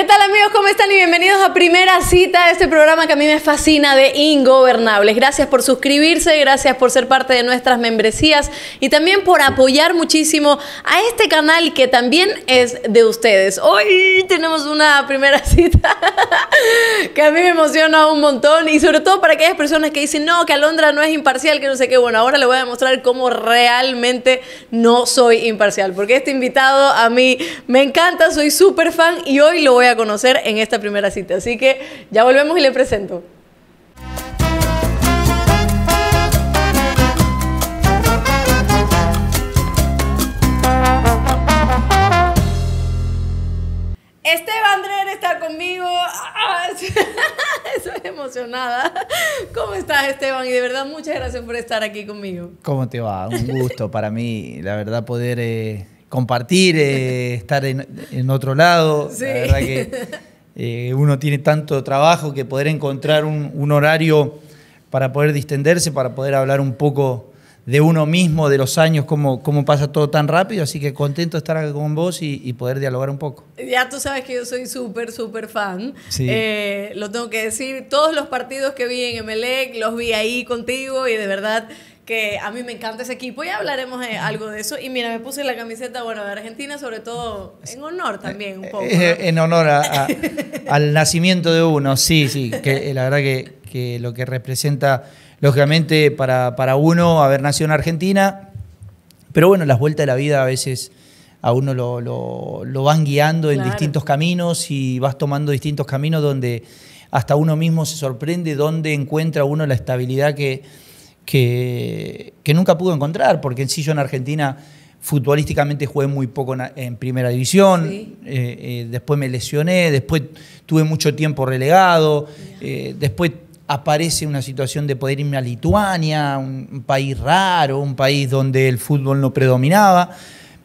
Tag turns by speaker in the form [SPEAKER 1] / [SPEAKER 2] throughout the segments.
[SPEAKER 1] ¿Qué tal amigos? ¿Cómo están? Y bienvenidos a Primera Cita, de este programa que a mí me fascina de Ingobernables. Gracias por suscribirse, gracias por ser parte de nuestras membresías y también por apoyar muchísimo a este canal que también es de ustedes. Hoy tenemos una primera cita que a mí me emociona un montón y sobre todo para aquellas personas que dicen, no, que Alondra no es imparcial, que no sé qué. Bueno, ahora le voy a demostrar cómo realmente no soy imparcial, porque este invitado a mí me encanta, soy súper fan y hoy lo voy a a conocer en esta primera cita. Así que ya volvemos y le presento. Esteban Drer está conmigo. Ah, estoy emocionada. ¿Cómo estás, Esteban? Y de verdad, muchas gracias por estar aquí conmigo.
[SPEAKER 2] ¿Cómo te va? Un gusto para mí, la verdad, poder eh, compartir, eh, estar en, otro lado. La verdad que eh, uno tiene tanto trabajo que poder encontrar un, horario para poder distenderse, para poder hablar un poco de uno mismo, de los años, cómo, cómo pasa todo tan rápido. Así que contento de estar acá con vos y, poder dialogar un poco.
[SPEAKER 1] Ya tú sabes que yo soy súper, súper fan. Eh, lo tengo que decir, todos los partidos que vi en Emelec los vi ahí contigo y de verdad que a mí me encanta ese equipo y hablaremos de eh, algo de eso. Y mira, me puse la camiseta, bueno, de Argentina, sobre todo en honor también, un poco. Eh,
[SPEAKER 2] en honor al nacimiento de uno, sí, sí, que eh, la verdad que, lo que representa, lógicamente, para, uno haber nacido en Argentina, pero bueno, las vueltas de la vida a veces a uno lo, lo, van guiando en distintos caminos y vas tomando distintos caminos donde hasta uno mismo se sorprende dónde encuentra uno la estabilidad que que, nunca pudo encontrar, porque en sí yo en Argentina futbolísticamente jugué muy poco en, primera división, eh, eh, después me lesioné, después tuve mucho tiempo relegado, eh, después aparece una situación de poder irme a Lituania, un, país raro, un país donde el fútbol no predominaba,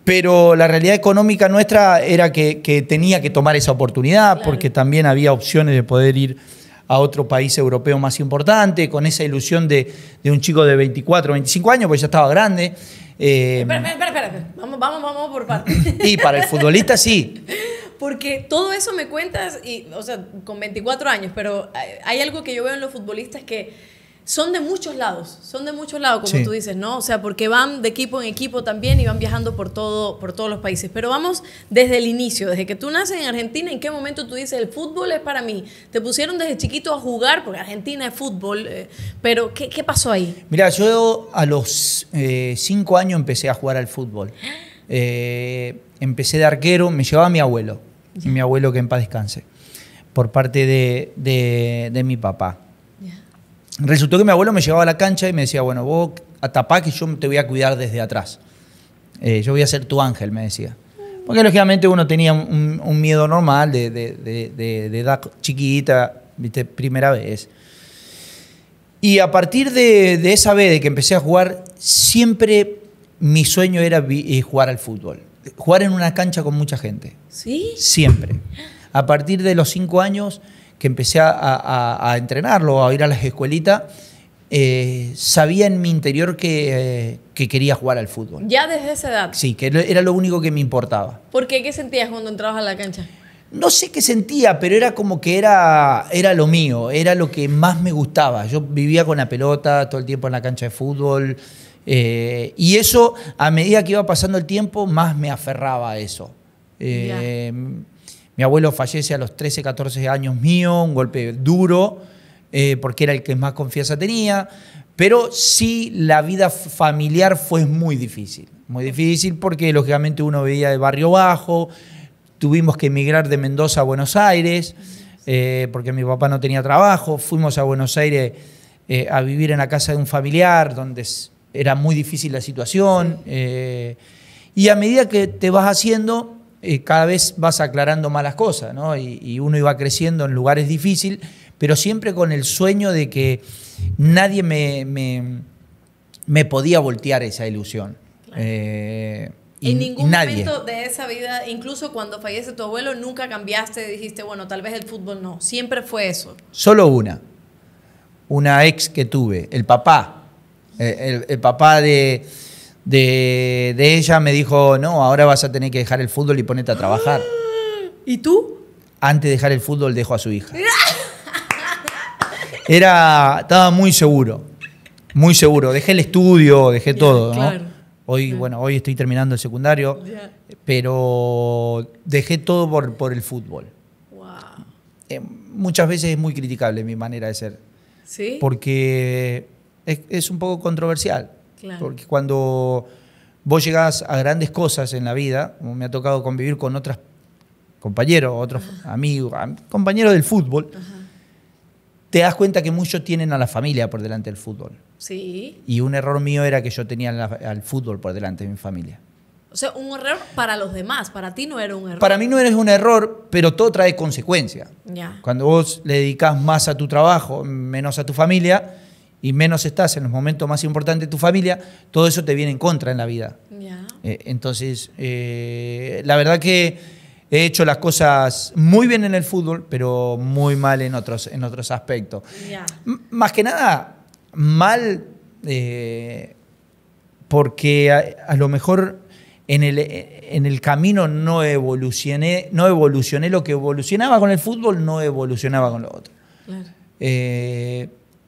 [SPEAKER 2] pero la realidad económica nuestra era que, tenía que tomar esa oportunidad, porque también había opciones de poder ir a otro país europeo más importante, con esa ilusión de, un chico de 24, 25 años, porque ya estaba grande. Eh, espera,
[SPEAKER 1] espera, espera, Vamos, por partes. Y para el futbolista sí. Porque todo eso me cuentas, y, o sea, con 24 años, pero hay algo que yo veo en los futbolistas que son de muchos lados, son de muchos lados, como tú dices, ¿no? O sea, porque van de equipo en equipo también y van viajando por, todo, por todos los países. Pero vamos desde el inicio, desde que tú naces en Argentina, ¿en qué momento tú dices, el fútbol es para mí? Te pusieron desde chiquito a jugar, porque Argentina es fútbol, eh, pero ¿qué, pasó
[SPEAKER 2] ahí? Mira, yo a los eh, cinco años empecé a jugar al fútbol. Eh, empecé de arquero, me llevaba mi abuelo, mi abuelo que en paz descanse, por parte de mi papá resultó que mi abuelo me llevaba a la cancha y me decía, bueno, vos atapá que yo te voy a cuidar desde atrás. Eh, yo voy a ser tu ángel, me decía. Porque lógicamente uno tenía un, miedo normal de, de, edad chiquita, ¿viste? primera vez. Y a partir de, esa vez de que empecé a jugar, siempre mi sueño era eh, jugar al fútbol. Jugar en una cancha con mucha gente. ¿Sí? Siempre. A partir de los cinco años que empecé a, a, entrenarlo, a ir a las escuelitas, eh, sabía en mi interior que, eh, que, quería jugar al fútbol.
[SPEAKER 1] ¿Ya desde esa edad?
[SPEAKER 2] Sí, que era lo único que me importaba.
[SPEAKER 1] ¿Por qué? ¿Qué sentías cuando entrabas a la cancha?
[SPEAKER 2] No sé qué sentía, pero era como que era, era lo mío, era lo que más me gustaba. Yo vivía con la pelota todo el tiempo en la cancha de fútbol. Eh, y eso, a medida que iba pasando el tiempo, más me aferraba a eso. Yeah. Mi abuelo fallece a los 13, 14 años mío, un golpe duro, eh, porque era el que más confianza tenía, pero sí la vida familiar fue muy difícil, muy difícil porque lógicamente uno veía de barrio bajo, tuvimos que emigrar de Mendoza a Buenos Aires, eh, porque mi papá no tenía trabajo, fuimos a Buenos Aires eh, a vivir en la casa de un familiar, donde era muy difícil la situación, y a medida que te vas haciendo, eh, cada vez vas aclarando más las cosas, ¿no? Y, uno iba creciendo en lugares difíciles, pero siempre con el sueño de que nadie me, me, podía voltear esa ilusión. Eh, y en ningún momento
[SPEAKER 1] de esa vida, incluso cuando fallece tu abuelo, nunca cambiaste, dijiste, bueno, tal vez el fútbol no. Siempre fue eso.
[SPEAKER 2] Solo una. Una ex que tuve, el papá. Eh, el papá de, de, ella me dijo, no, ahora vas a tener que dejar el fútbol y ponerte a trabajar. ¿Y tú? Antes de dejar el fútbol Dejo a su hija. Era, estaba muy seguro, muy seguro. Dejé el estudio, dejé todo. Hoy, bueno, hoy estoy terminando el secundario, pero dejé todo por, el fútbol. Eh, muchas veces es muy criticable mi manera de ser. Porque es un poco controversial. Porque cuando vos llegás a grandes cosas en la vida, me ha tocado convivir con otros compañeros, otros amigos, compañeros del fútbol, te das cuenta que muchos tienen a la familia por delante del fútbol.
[SPEAKER 1] Sí.
[SPEAKER 2] Y un error mío era que yo tenía al fútbol por delante de mi familia.
[SPEAKER 1] O sea, un error para los demás, para ti no era un error. Para
[SPEAKER 2] mí no eres un error, pero todo trae consecuencia. Ya. Cuando vos le dedicas más a tu trabajo, menos a tu familia, y menos estás en los momentos más importantes de tu familia, todo eso te viene en contra en la vida. Eh, entonces, eh, la verdad que he hecho las cosas muy bien en el fútbol, pero muy mal en otros, en otros aspectos. Más que nada, mal eh, porque a, lo mejor en el, camino no evolucioné, no evolucioné lo que evolucionaba con el fútbol, no evolucionaba con lo otro. Claro.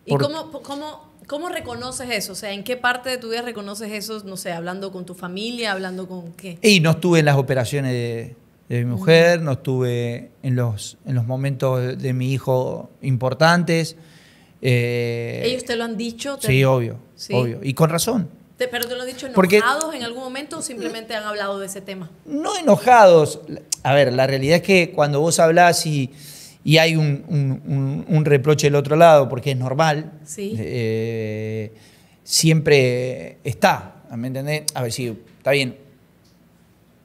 [SPEAKER 2] ¿Y cómo,
[SPEAKER 1] cómo, reconoces eso? O sea, ¿en qué parte de tu vida reconoces eso? No sé, hablando con tu familia, hablando con qué.
[SPEAKER 2] Y no estuve en las operaciones de, mi mujer, no estuve en los, en los momentos de mi hijo importantes. Eh, ¿Ellos te
[SPEAKER 1] lo han dicho? Sí, obvio, obvio.
[SPEAKER 2] Y con razón.
[SPEAKER 1] ¿Pero te lo han dicho enojados en algún momento o simplemente han hablado de ese tema?
[SPEAKER 2] No enojados. A ver, la realidad es que cuando vos hablas y y hay un, reproche del otro lado, porque es normal. Sí. Eh, siempre está, ¿me entendés? A ver, sí, está bien.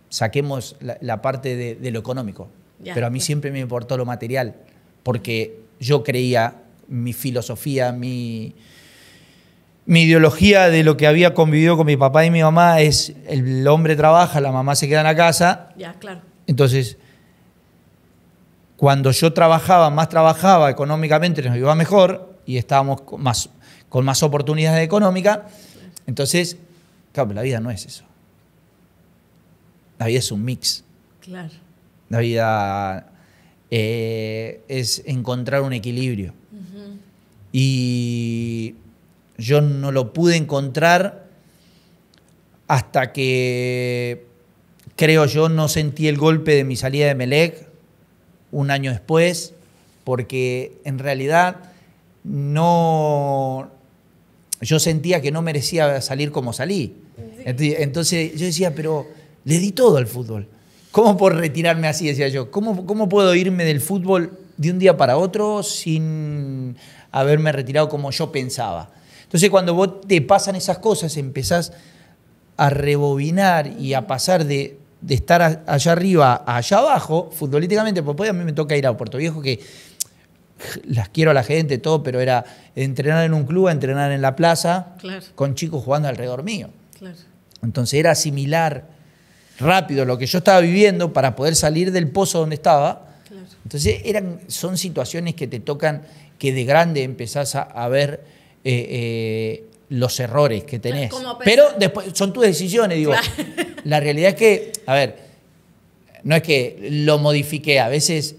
[SPEAKER 2] Saquemos la, parte de, lo económico. pero a mí pues. siempre me importó lo material, porque yo creía mi filosofía, mi, mi ideología de lo que había convivido con mi papá y mi mamá es el hombre trabaja, la mamá se queda en la casa. Ya, claro. Entonces, cuando yo trabajaba, más trabajaba económicamente, nos iba mejor y estábamos con más, con más oportunidades económicas. Entonces, claro, la vida no es eso. La vida es un mix. Claro. La vida eh, es encontrar un equilibrio. Y yo no lo pude encontrar hasta que, creo yo, no sentí el golpe de mi salida de Melec un año después, porque en realidad no, yo sentía que no merecía salir como salí. Entonces yo decía, pero le di todo al fútbol. ¿Cómo por retirarme así? Decía yo, ¿cómo, ¿cómo puedo irme del fútbol de un día para otro sin haberme retirado como yo pensaba? Entonces cuando vos te pasan esas cosas, empezás a rebobinar y a pasar de de estar allá arriba a allá abajo, futbolísticamente, porque a mí me toca ir a Puerto Viejo que las quiero a la gente, todo, pero era entrenar en un club, entrenar en la plaza, con chicos jugando alrededor mío. Entonces era asimilar rápido lo que yo estaba viviendo para poder salir del pozo donde estaba. Entonces eran, son situaciones que te tocan, que de grande empezás a, ver eh, eh, los errores que pues tenés. Pero después son tus decisiones, digo. La realidad es que, a ver, no es que lo modifique. a veces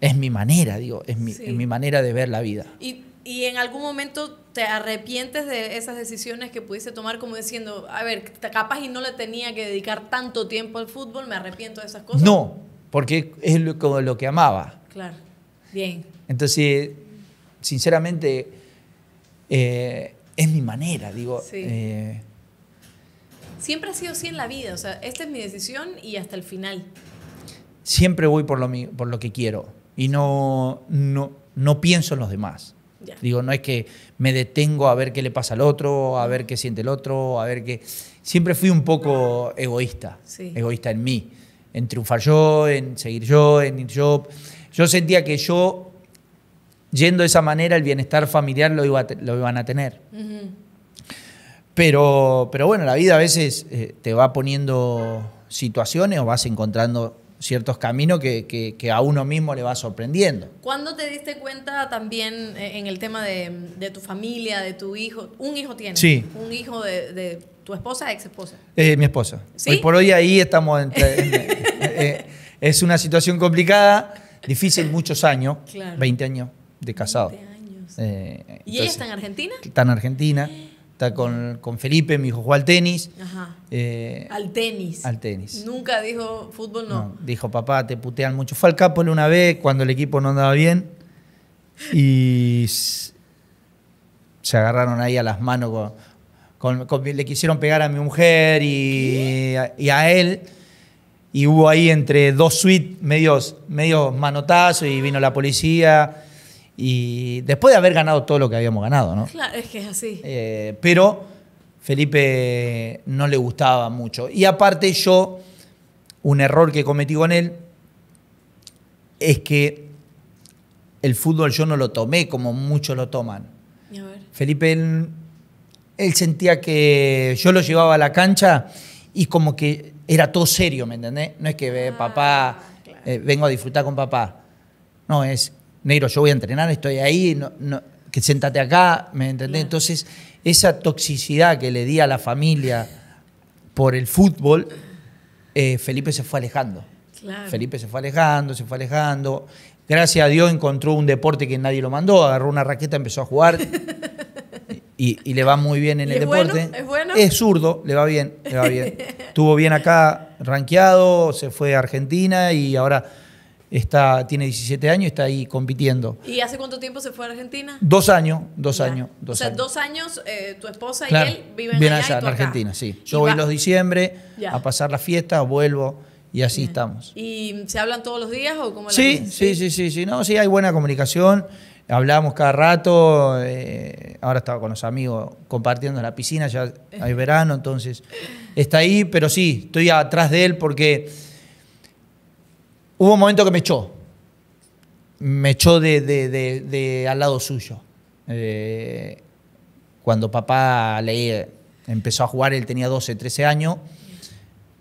[SPEAKER 2] es mi manera, digo, es mi, manera de ver la vida.
[SPEAKER 1] Y, en algún momento te arrepientes de esas decisiones que pudiste tomar como diciendo, a ver, capaz y no le tenía que dedicar tanto tiempo al fútbol, me arrepiento de esas cosas. No,
[SPEAKER 2] porque es como lo que amaba.
[SPEAKER 1] Claro, bien.
[SPEAKER 2] Entonces, sinceramente, eh, es mi manera, digo. Eh,
[SPEAKER 1] siempre ha sido así en la vida, o sea, esta es mi decisión y hasta el final.
[SPEAKER 2] Siempre voy por lo, por lo que quiero y no, no, no pienso en los demás. Digo, no es que me detengo a ver qué le pasa al otro, a ver qué siente el otro, a ver qué... Siempre fui un poco egoísta, egoísta en mí, en triunfar yo, en seguir yo, en ir yo. Yo sentía que yo yendo de esa manera el bienestar familiar lo, iban a tener. pero, pero bueno, la vida a veces eh, te va poniendo situaciones o vas encontrando ciertos caminos que, a uno mismo le va sorprendiendo.
[SPEAKER 1] ¿Cuándo te diste cuenta también eh, en el tema de, tu familia, de tu hijo? Un hijo tiene. Sí. Un hijo de, tu esposa, ex esposa.
[SPEAKER 2] Eh, mi esposa. Hoy por hoy ahí estamos. es una situación complicada, difícil muchos años, claro. 20 años de casado. Eh, ¿Y ella está en
[SPEAKER 1] Argentina? Está
[SPEAKER 2] en Argentina. Está con, Felipe, mi hijo juega al tenis. Eh, al
[SPEAKER 1] tenis. Al tenis. Nunca dijo fútbol, no.
[SPEAKER 2] Dijo, papá, te putean mucho. Fue al Capole una vez cuando el equipo no andaba bien. Y se agarraron ahí a las manos le quisieron pegar a mi mujer y, a él. Y hubo ahí entre dos suites medios, medios manotazos y vino la policía. Y después de haber ganado todo lo que habíamos ganado, ¿no?
[SPEAKER 1] Claro, es que es así.
[SPEAKER 2] Eh, pero Felipe no le gustaba mucho. Y aparte yo, un error que cometí con él, es que el fútbol yo no lo tomé como muchos lo toman. A ver. Felipe, él, sentía que yo lo llevaba a la cancha y como que era todo serio, ¿me entendés? No es que ah, papá, eh, vengo a disfrutar con papá. No, es negro, yo voy a entrenar, estoy ahí, que siéntate acá, ¿me entendés? Entonces, esa toxicidad que le di a la familia por el fútbol, eh, Felipe se fue alejando. Felipe se fue alejando, se fue alejando. Gracias a Dios encontró un deporte que nadie lo mandó, agarró una raqueta, empezó a jugar y, le va muy bien en el deporte. es bueno. Es zurdo, le va bien, le va bien. Estuvo bien acá ranqueado, se fue a Argentina y ahora tiene 17 años y está ahí compitiendo.
[SPEAKER 1] ¿Y hace cuánto tiempo se fue a Argentina?
[SPEAKER 2] Dos años, dos años. Dos o sea, dos
[SPEAKER 1] años eh, tu esposa y él viven allá, en Argentina,
[SPEAKER 2] sí. Yo voy los diciembre a pasar la fiesta, vuelvo y así estamos.
[SPEAKER 1] ¿Y se hablan todos los días o cómo sí, la
[SPEAKER 2] sí, sí, sí, sí, no, sí hay buena comunicación. Hablamos cada rato, eh, ahora estaba con los amigos compartiendo en la piscina, ya hay verano, entonces está ahí, pero sí, estoy atrás de él porque Hubo un momento que me echó. Me echó de, al lado suyo. Eh, cuando papá le empezó a jugar, él tenía 12, 13 años.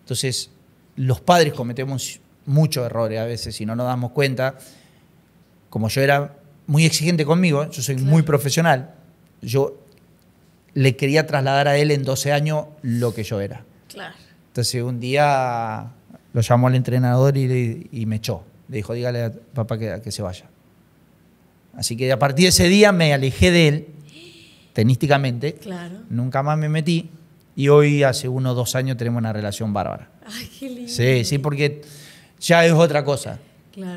[SPEAKER 2] Entonces, los padres cometemos muchos errores a veces y no nos damos cuenta. Como yo era muy exigente conmigo, yo soy muy profesional, yo le quería trasladar a él en 12 años lo que yo era. Claro. Entonces, un día llamó al entrenador y, me echó. Le dijo, dígale a papá que, se vaya. Así que a partir de ese día me alejé de él, tenísticamente. Claro. Nunca más me metí. Y hoy, hace uno o dos años, tenemos una relación bárbara.
[SPEAKER 1] Ay, qué lindo.
[SPEAKER 2] Sí, sí, porque ya es otra cosa.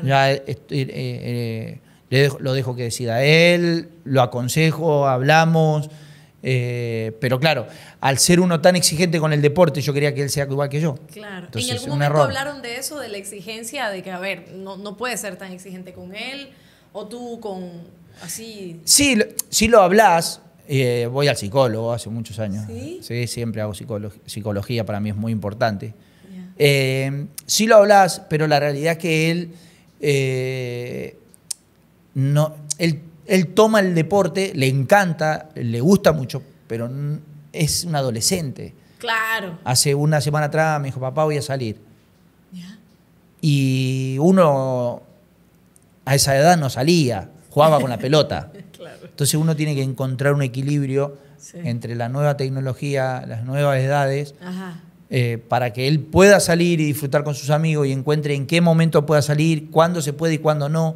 [SPEAKER 2] Ya eh, eh, eh, lo dejo que decida él, lo aconsejo, hablamos. Eh, pero claro, al ser uno tan exigente con el deporte, yo quería que él sea igual que yo.
[SPEAKER 1] Claro, en algún momento hablaron de eso, de la exigencia, de que, a ver, no, no puedes ser tan exigente con él, o tú con así.
[SPEAKER 2] Sí, sí lo hablas. Eh, voy al psicólogo hace muchos años. Sí, siempre hago psicología, para mí es muy importante. Eh, sí lo hablas, pero la realidad es que él no, él él toma el deporte, le encanta, le gusta mucho, pero es un adolescente.
[SPEAKER 1] Claro.
[SPEAKER 2] Hace una semana atrás me dijo, papá, voy a salir. Y uno a esa edad no salía, jugaba con la pelota. claro. Entonces uno tiene que encontrar un equilibrio entre la nueva tecnología, las nuevas edades, Ajá. Eh, para que él pueda salir y disfrutar con sus amigos y encuentre en qué momento pueda salir, cuándo se puede y cuándo no,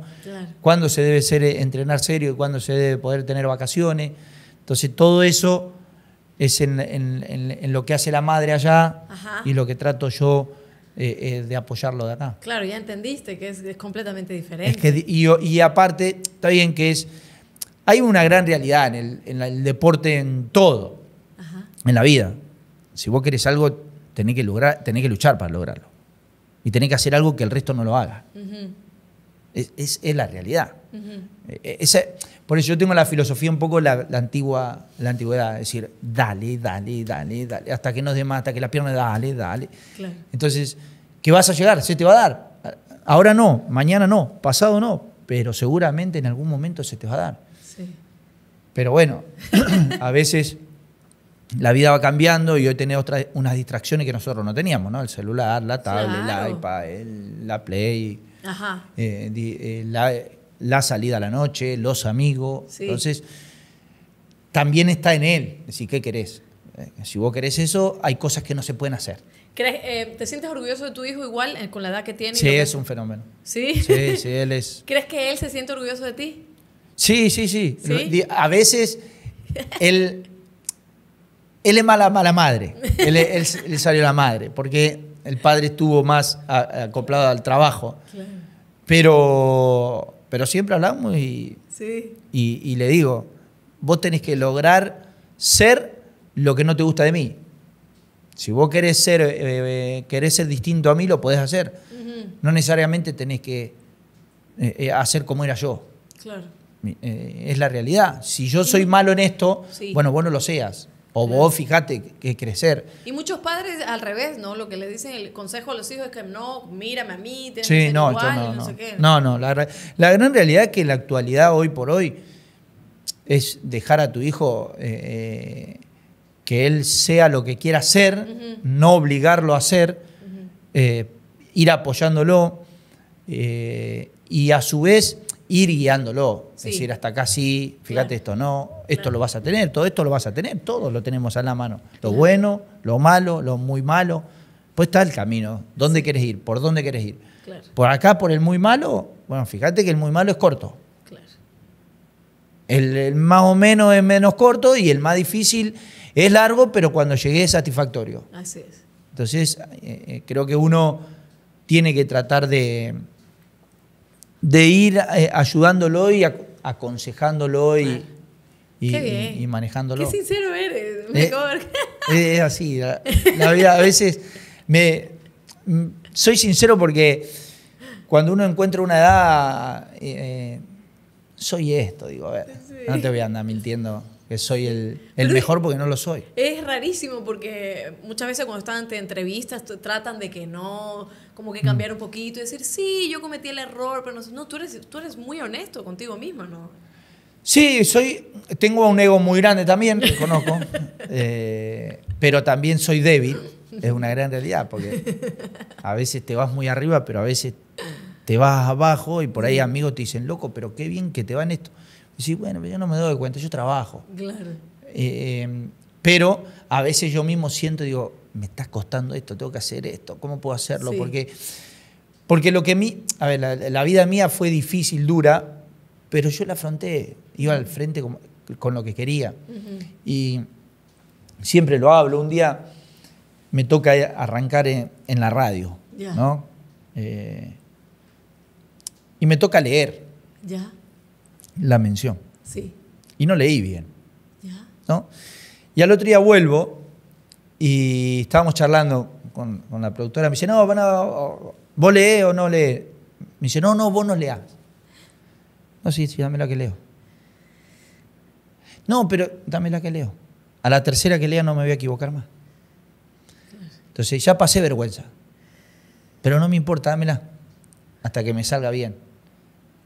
[SPEAKER 2] cuándo se debe ser, eh, entrenar serio y cuándo se debe poder tener vacaciones. Entonces todo eso es en, lo que hace la madre allá y lo que trato yo eh, de apoyarlo de acá.
[SPEAKER 1] Claro, ya entendiste que es, completamente diferente.
[SPEAKER 2] y, aparte, está bien que es hay una gran realidad en el, deporte, en todo, en la vida. Si vos querés algo, tenés que, lograr, que luchar para lograrlo. Y tenés que hacer algo que el resto no lo haga. es, la realidad. E, e, por eso yo tengo la filosofía un poco la, antigua, la antigüedad, es decir, dale, dale, dale, dale, hasta que nos más, hasta que la pierna, dale, dale. Entonces, ¿qué vas a llegar? Se te va a dar. Ahora no, mañana no, pasado no, pero seguramente en algún momento se te va a dar. Pero bueno, a veces la vida va cambiando y hoy tenés otras, unas distracciones que nosotros no teníamos, ¿no? El celular, la tablet, la iPad, la Play, eh, eh, la, salida a la noche, los amigos. Entonces, también está en él. si ¿qué querés? Eh, si vos querés eso, hay cosas que no se pueden hacer.
[SPEAKER 1] ¿Te sientes orgulloso de tu hijo igual con la edad que tiene? Sí, es un fenómeno. ¿Sí? Sí,
[SPEAKER 2] sí, él es.
[SPEAKER 1] ¿Crees que él se siente orgulloso de ti?
[SPEAKER 2] Sí, sí, sí. ¿Sí? A veces él él es mala, mala madre. Él, salió la madre, porque el padre estuvo más acoplado al trabajo. Pero, pero siempre hablamos y, y, le digo, vos tenés que lograr ser lo que no te gusta de mí. Si vos querés ser, eh, eh, querés ser distinto a mí, lo podés hacer. No necesariamente tenés que eh, hacer como era yo. Claro. es la realidad. Si yo soy malo en esto, bueno, bueno, vos no lo seas. O vos fíjate que crecer.
[SPEAKER 1] Y muchos padres al revés, ¿no? Lo que le dicen, el consejo a los hijos es que no,
[SPEAKER 2] mírame a mí, tienes que ser no, no, no, no, No, no, la, gran realidad es que la actualidad hoy por hoy es dejar a tu hijo eh, eh, que él sea lo que quiera ser, no obligarlo a ser, eh, ir apoyándolo y a su vez ir guiándolo. Es decir, hasta acá sí, fíjate esto no, esto lo vas a tener, todo esto lo vas a tener, todos lo tenemos a la mano. Lo bueno, lo malo, lo muy malo. Pues está el camino. ¿Dónde quieres ir? ¿Por dónde quieres ir? ¿Por acá, por el muy malo? Bueno, fíjate que el muy malo es corto. El, más o menos es menos corto y el más difícil es largo, pero cuando llegue es satisfactorio. Así es. Entonces, eh, eh, creo que uno tiene que tratar de, de ir eh, ayudándolo y aconsejándolo y, ah, y, manejándolo. Qué
[SPEAKER 1] sincero eres, eh, mejor.
[SPEAKER 2] Eh, es así, la, vida a veces me mm, soy sincero porque cuando uno encuentra una edad soy esto, digo, a ver, no te voy a andar mintiendo que soy el, mejor porque no lo soy.
[SPEAKER 1] Es rarísimo porque muchas veces cuando están ante entrevistas tratan de que no, como que cambiar un poquito y decir, sí, yo cometí el error, pero no, no tú, eres, tú eres muy honesto
[SPEAKER 2] contigo mismo, ¿no? Sí, soy, tengo un ego muy grande también, conozco, eh, pero también soy débil, es una gran realidad, porque a veces te vas muy arriba, pero a veces te vas abajo y por ahí amigos te dicen, loco, pero qué bien que te va en esto. Sí, bueno, yo no me doy cuenta, yo trabajo. Claro. Eh, em, pero a veces yo mismo siento y digo, me está costando esto, tengo que hacer esto, ¿cómo puedo hacerlo? Porque, porque lo que a mí, a ver, la, vida mía fue difícil, dura, pero yo la afronté, iba al frente con, lo que quería. Y siempre lo hablo, un día me toca arrancar en, la radio, ¿no? Eh, y me toca leer. Ya la mención. Sí. Y no leí bien. ¿Ya? ¿no? Y al otro día vuelvo y estábamos charlando con, la productora. Me dice, no, van a, vos lees o no lees. Me dice, no, no, vos no leas No, sí, sí, dame la que leo. No, pero dame la que leo. A la tercera que lea no me voy a equivocar más. Entonces ya pasé vergüenza. Pero no me importa, dámela. Hasta que me salga bien.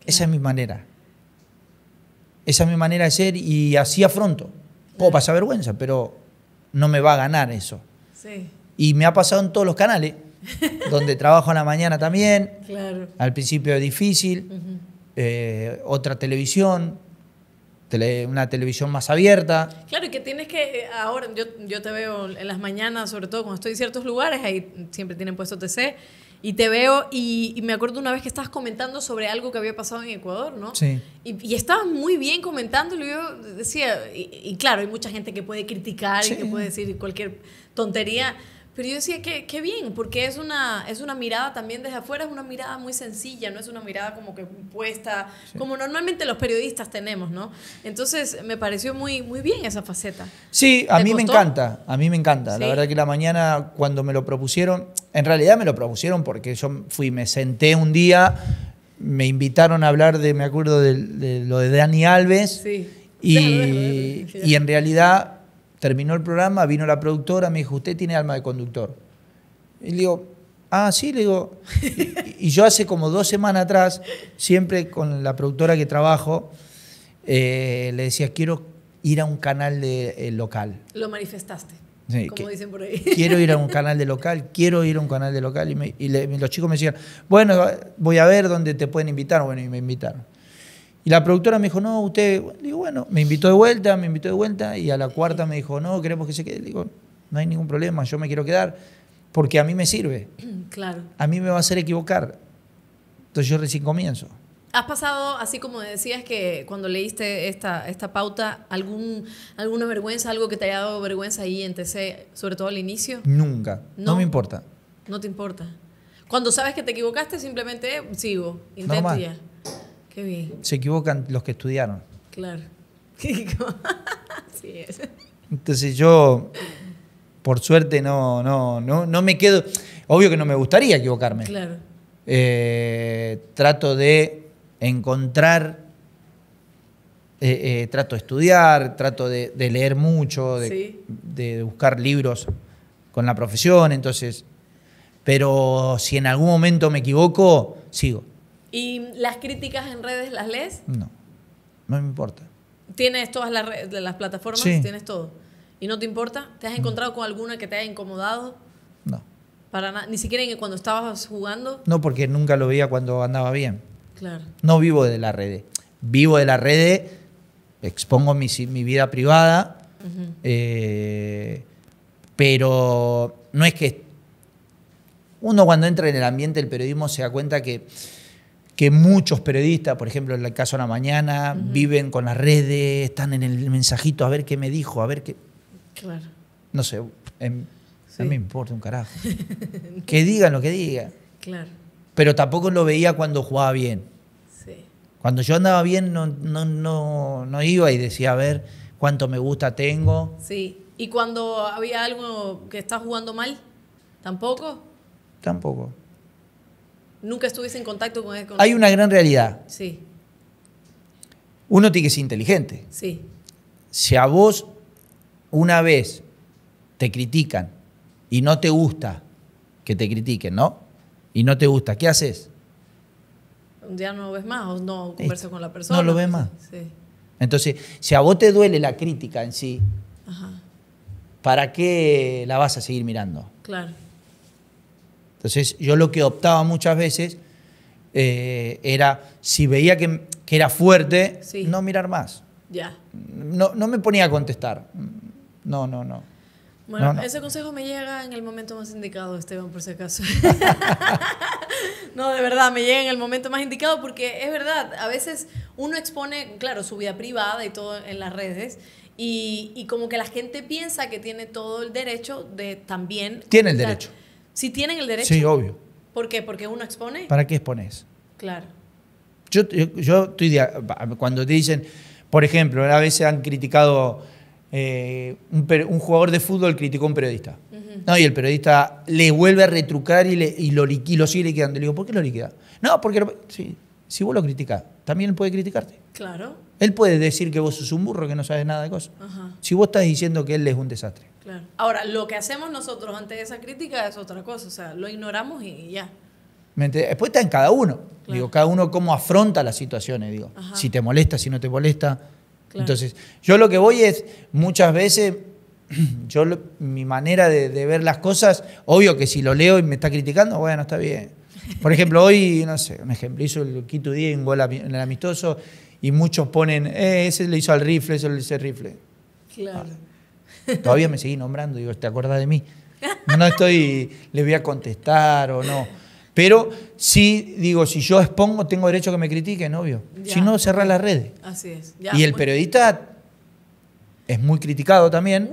[SPEAKER 2] Esa es mi manera esa es mi manera de ser y así afronto. Puedo pasar vergüenza, pero no me va a ganar eso. Y me ha pasado en todos los canales, donde trabajo en la mañana también. Al principio es difícil. Eh, otra televisión, una televisión más abierta.
[SPEAKER 1] Claro, y que tienes que, eh, ahora yo, yo te veo en las mañanas, sobre todo cuando estoy en ciertos lugares, ahí siempre tienen puesto TC y te veo y, me acuerdo una vez que estabas comentando sobre algo que había pasado en Ecuador, ¿no? Sí. Y, estabas muy bien comentándolo. Yo decía, y, claro, hay mucha gente que puede criticar y que puede decir cualquier tontería. Pero yo decía que qué bien, porque es una, es una mirada también desde afuera, es una mirada muy sencilla, no es una mirada como que puesta, como normalmente los periodistas tenemos, ¿no? Entonces me pareció muy, muy bien esa faceta.
[SPEAKER 2] Sí, a mí me encanta, a mí me encanta. La verdad que la mañana cuando me lo propusieron, en realidad me lo propusieron porque yo fui, me senté un día, me invitaron a hablar de, me acuerdo, de, lo de Dani Alves. Y, y en realidad Terminó el programa, vino la productora, me dijo, usted tiene alma de conductor. Y le digo, ah, sí, le digo. Y, yo hace como dos semanas atrás, siempre con la productora que trabajo, eh, le decía, quiero ir a un canal de, eh, local.
[SPEAKER 1] Lo manifestaste. como dicen por ahí. Quiero ir a un
[SPEAKER 2] canal de local, quiero ir a un canal de local. y los chicos me decían, bueno, voy a ver dónde te pueden invitar. Bueno, y me invitaron. Y la productora me dijo, no, usted, digo, bueno, me invitó de vuelta, me invitó de vuelta, y a la cuarta me dijo, no, queremos que se quede. Digo, no hay ningún problema, yo me quiero quedar, porque a mí me sirve.
[SPEAKER 1] Claro.
[SPEAKER 2] A mí me va a hacer equivocar. Entonces yo recién comienzo.
[SPEAKER 1] ¿Has pasado, así como decías que cuando leíste esta, esta pauta, algún, alguna vergüenza, algo que te haya dado vergüenza ahí en TC, sobre todo al inicio?
[SPEAKER 2] Nunca. No, me importa.
[SPEAKER 1] No te importa. Cuando sabes que te equivocaste, simplemente sigo, intento ya.
[SPEAKER 2] Se equivocan los que estudiaron.
[SPEAKER 1] Claro.
[SPEAKER 2] Entonces yo, por suerte, no, no, no, no me quedo. Obvio que no me gustaría equivocarme. Claro. Eh, trato de encontrar. Eh, eh, trato de estudiar, trato de, leer mucho, de, de buscar libros con la profesión, entonces. Pero si en algún momento me equivoco, sigo.
[SPEAKER 1] ¿Y las críticas en redes las lees?
[SPEAKER 2] No, no me importa.
[SPEAKER 1] ¿Tienes todas las, las plataformas? ¿Tienes todo? ¿Y no te importa? ¿Te has encontrado con alguna que te haya incomodado? No. Para ni siquiera cuando estabas jugando.
[SPEAKER 2] No, porque nunca lo veía cuando andaba bien. Claro. No vivo de las redes. Vivo de las redes, expongo mi, vida privada, eh, pero no es que uno cuando entra en el ambiente del periodismo se da cuenta que que muchos periodistas, por ejemplo, en el caso de la mañana, viven con las redes, están en el mensajito a ver qué me dijo, a ver qué. Claro. No sé, en, em, a mí me importa un carajo. que digan lo que digan. Claro. Pero tampoco lo veía cuando jugaba bien. Sí. Cuando yo andaba bien, no, no iba y decía, a ver cuánto me gusta tengo.
[SPEAKER 1] Sí. ¿Y cuando había algo que está jugando mal? ¿Tampoco? Tampoco nunca estuviste en contacto con él. Hay una
[SPEAKER 2] gran realidad. Sí. Uno tiene que ser inteligente. Sí. Si a vos una vez te critican y no te gusta que te critiquen, ¿no? Y no te gusta, ¿qué haces?
[SPEAKER 1] día no lo ves más o no conversas con la persona. No lo ves pues, más. Sí.
[SPEAKER 2] Entonces, si a vos te duele la crítica en sí, ¿para qué la vas a seguir mirando? Claro. Entonces yo lo que optaba muchas veces eh, era, si veía que, era fuerte, no mirar más. Ya. No, no me ponía a contestar. No, no, no. Bueno, ese
[SPEAKER 1] consejo me llega en el momento más indicado, Esteban, por si acaso. no, de verdad, me llega en el momento más indicado porque es verdad, a veces uno expone, claro, su vida privada y todo en las redes. y como que la gente piensa que tiene todo el derecho de también... Tiene el derecho. Si tienen el derecho. Sí, obvio. ¿Por qué? Porque uno expone. ¿Para qué expones? Claro.
[SPEAKER 2] Yo, yo, estoy cuando te dicen, por ejemplo, a veces han criticado eh, un, jugador de fútbol criticó a un periodista. ¿no? Y el periodista le vuelve a retrucar y, le, y lo, y lo sigue liquidando. Le digo, ¿por qué lo liquida? No, porque sí, si vos lo criticás, también él puede criticarte. Claro. Él puede decir que vos sos un burro, que no sabes nada de cosas. Si vos estás diciendo que él es un desastre.
[SPEAKER 1] Ahora, lo que hacemos nosotros ante esa crítica es otra cosa, o sea, lo ignoramos y ya.
[SPEAKER 2] Después está en cada uno. Digo, cada uno cómo afronta las situaciones, digo. Si te molesta, si no te molesta. Entonces, yo lo que voy es, muchas veces, yo mi manera de, ver las cosas, obvio que si lo leo y me está criticando, bueno, está bien. Por ejemplo, hoy, no sé, un ejemplo, hizo el Quito 10 en el amistoso y muchos ponen, eh, ese le hizo al rifle, ese le hizo al rifle.
[SPEAKER 1] Claro. Todavía
[SPEAKER 2] me seguí nombrando, digo, ¿te acuerdas de mí? No estoy, le voy a contestar o no. Pero sí, digo, si yo expongo, tengo derecho que me critiquen, obvio. Si no, cerrar las redes.
[SPEAKER 1] Así es. y el periodista
[SPEAKER 2] es muy criticado también.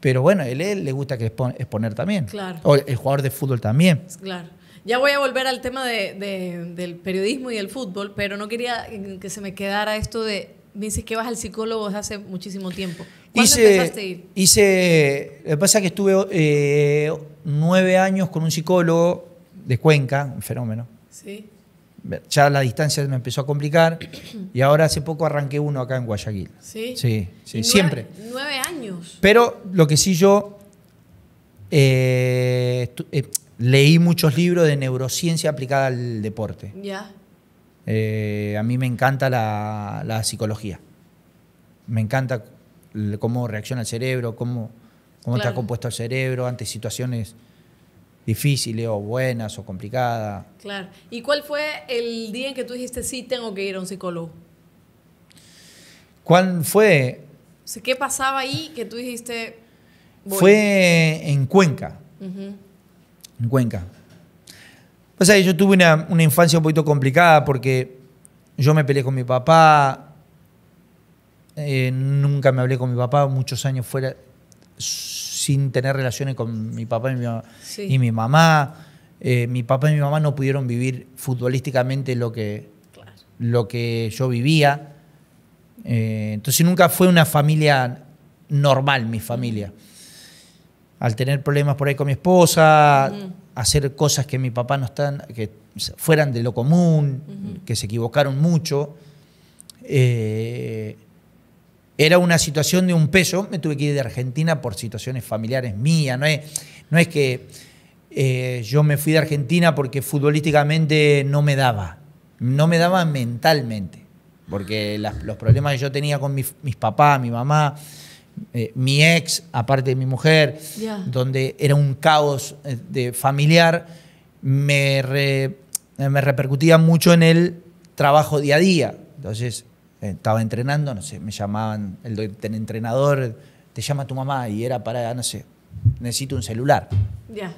[SPEAKER 2] Pero bueno, él, él, le gusta que exponer también. Claro. O el jugador de fútbol también.
[SPEAKER 1] Claro. Ya voy a volver al tema de, del periodismo y del fútbol, pero no quería que se me quedara esto de, me dices que vas al psicólogo desde hace muchísimo tiempo hice, empezaste ir?
[SPEAKER 2] Hice, lo que pasa es que estuve eh, nueve años con un psicólogo de Cuenca, un fenómeno. Sí. Ya la distancia me empezó a complicar y ahora hace poco arranqué uno acá en Guayaquil. Sí. Sí, siempre.
[SPEAKER 1] Nueve años.
[SPEAKER 2] Pero lo que sí yo eh, eh, leí muchos libros de neurociencia aplicada al deporte. Ya. a mí me encanta la, la, psicología. Me encanta cómo reacciona el cerebro, cómo, cómo está compuesto el cerebro ante situaciones difíciles o buenas o complicadas.
[SPEAKER 1] Claro. ¿Y cuál fue el día en que tú dijiste, sí, tengo que ir a un psicólogo?
[SPEAKER 2] ¿Cuál fue?
[SPEAKER 1] ¿Qué pasaba ahí que tú dijiste... Fue
[SPEAKER 2] en Cuenca.
[SPEAKER 1] En
[SPEAKER 2] Cuenca. O sea, yo tuve una, una infancia un poquito complicada porque yo me peleé con mi papá, eh, nunca me hablé con mi papá, muchos años fuera sin tener relaciones con mi papá y mi, mamá. Eh, mi papá y mi mamá no pudieron vivir futbolísticamente lo que, lo que yo vivía. Eh, entonces nunca fue una familia normal, mi familia. Al tener problemas por ahí con mi esposa, hacer cosas que mi papá no están, que fueran de lo común, que se equivocaron mucho. Eh, era una situación de un peso. Me tuve que ir de Argentina por situaciones familiares mías. No es, no es que eh, yo me fui de Argentina porque futbolísticamente no me daba. No me daba mentalmente. Porque los problemas que yo tenía con mis papás, mi mamá, eh, mi ex, aparte de mi mujer, donde era un caos eh, de familiar, me, me repercutía mucho en el trabajo día a día. Entonces, eh, estaba entrenando, no sé, me llamaban, el, entrenador te llama tu mamá y era para, no sé, necesito un celular. Ya.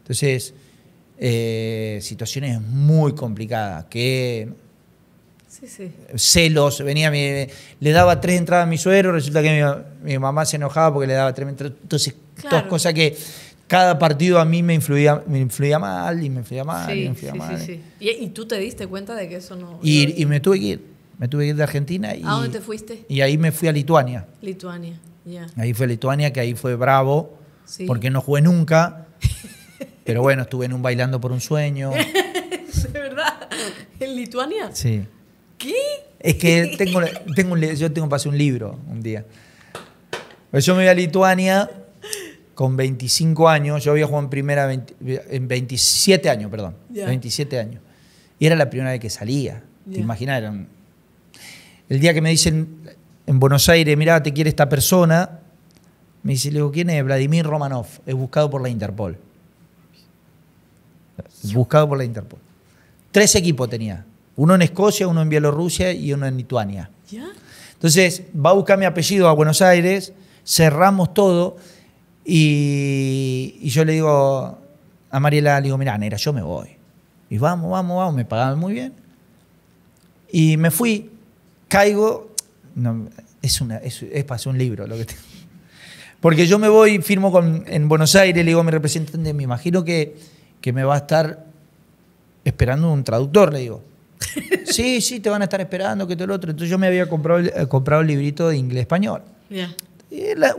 [SPEAKER 2] Entonces, eh, situaciones muy complicadas, que sí, sí. celos, venía mi, le daba tres entradas a mi suegro, resulta que mi, mamá se enojaba porque le daba tres entradas. Entonces, dos cosas que cada partido a mí me influía, me influía mal y me influía mal. y, me influía mal.
[SPEAKER 1] Y, y, tú te diste cuenta de que eso no... Y, no...
[SPEAKER 2] y me tuve que ir me tuve que ir de Argentina. Y, ¿A dónde te fuiste? Y ahí me fui a Lituania.
[SPEAKER 1] Lituania, ya.
[SPEAKER 2] Ahí fue Lituania, que ahí fue bravo, porque no jugué nunca. pero bueno, estuve en un bailando por un sueño.
[SPEAKER 1] ¿De verdad? ¿En Lituania? Sí. ¿Qué?
[SPEAKER 2] Es que tengo, tengo yo tengo pasé un libro un día. Pues yo me voy a Lituania con 25 años, yo había jugado en primera en 27 años, perdón, 27 años. Y era la primera vez que salía. Te imaginas, eran el día que me dicen en Buenos Aires, mirá, te quiere esta persona, me dice, le digo, ¿quién es? Vladimir Romanov, es buscado por la Interpol. Buscado por la Interpol. Tres equipos tenía. Uno en Escocia, uno en Bielorrusia y uno en Lituania. Entonces, va a buscar mi apellido a Buenos Aires, cerramos todo y, yo le digo a Mariela, le digo, mirá, Nera, yo me voy. Y vamos, vamos, vamos, me pagaban muy bien. Y me fui caigo. No, es, para hacer un libro lo que Porque yo me voy, firmo en Buenos Aires, le digo a mi representante, me imagino que, me va a estar esperando un traductor, le digo. sí, sí, te van a estar esperando, que todo el otro. Entonces yo me había comprado, eh, comprado un librito de inglés-español.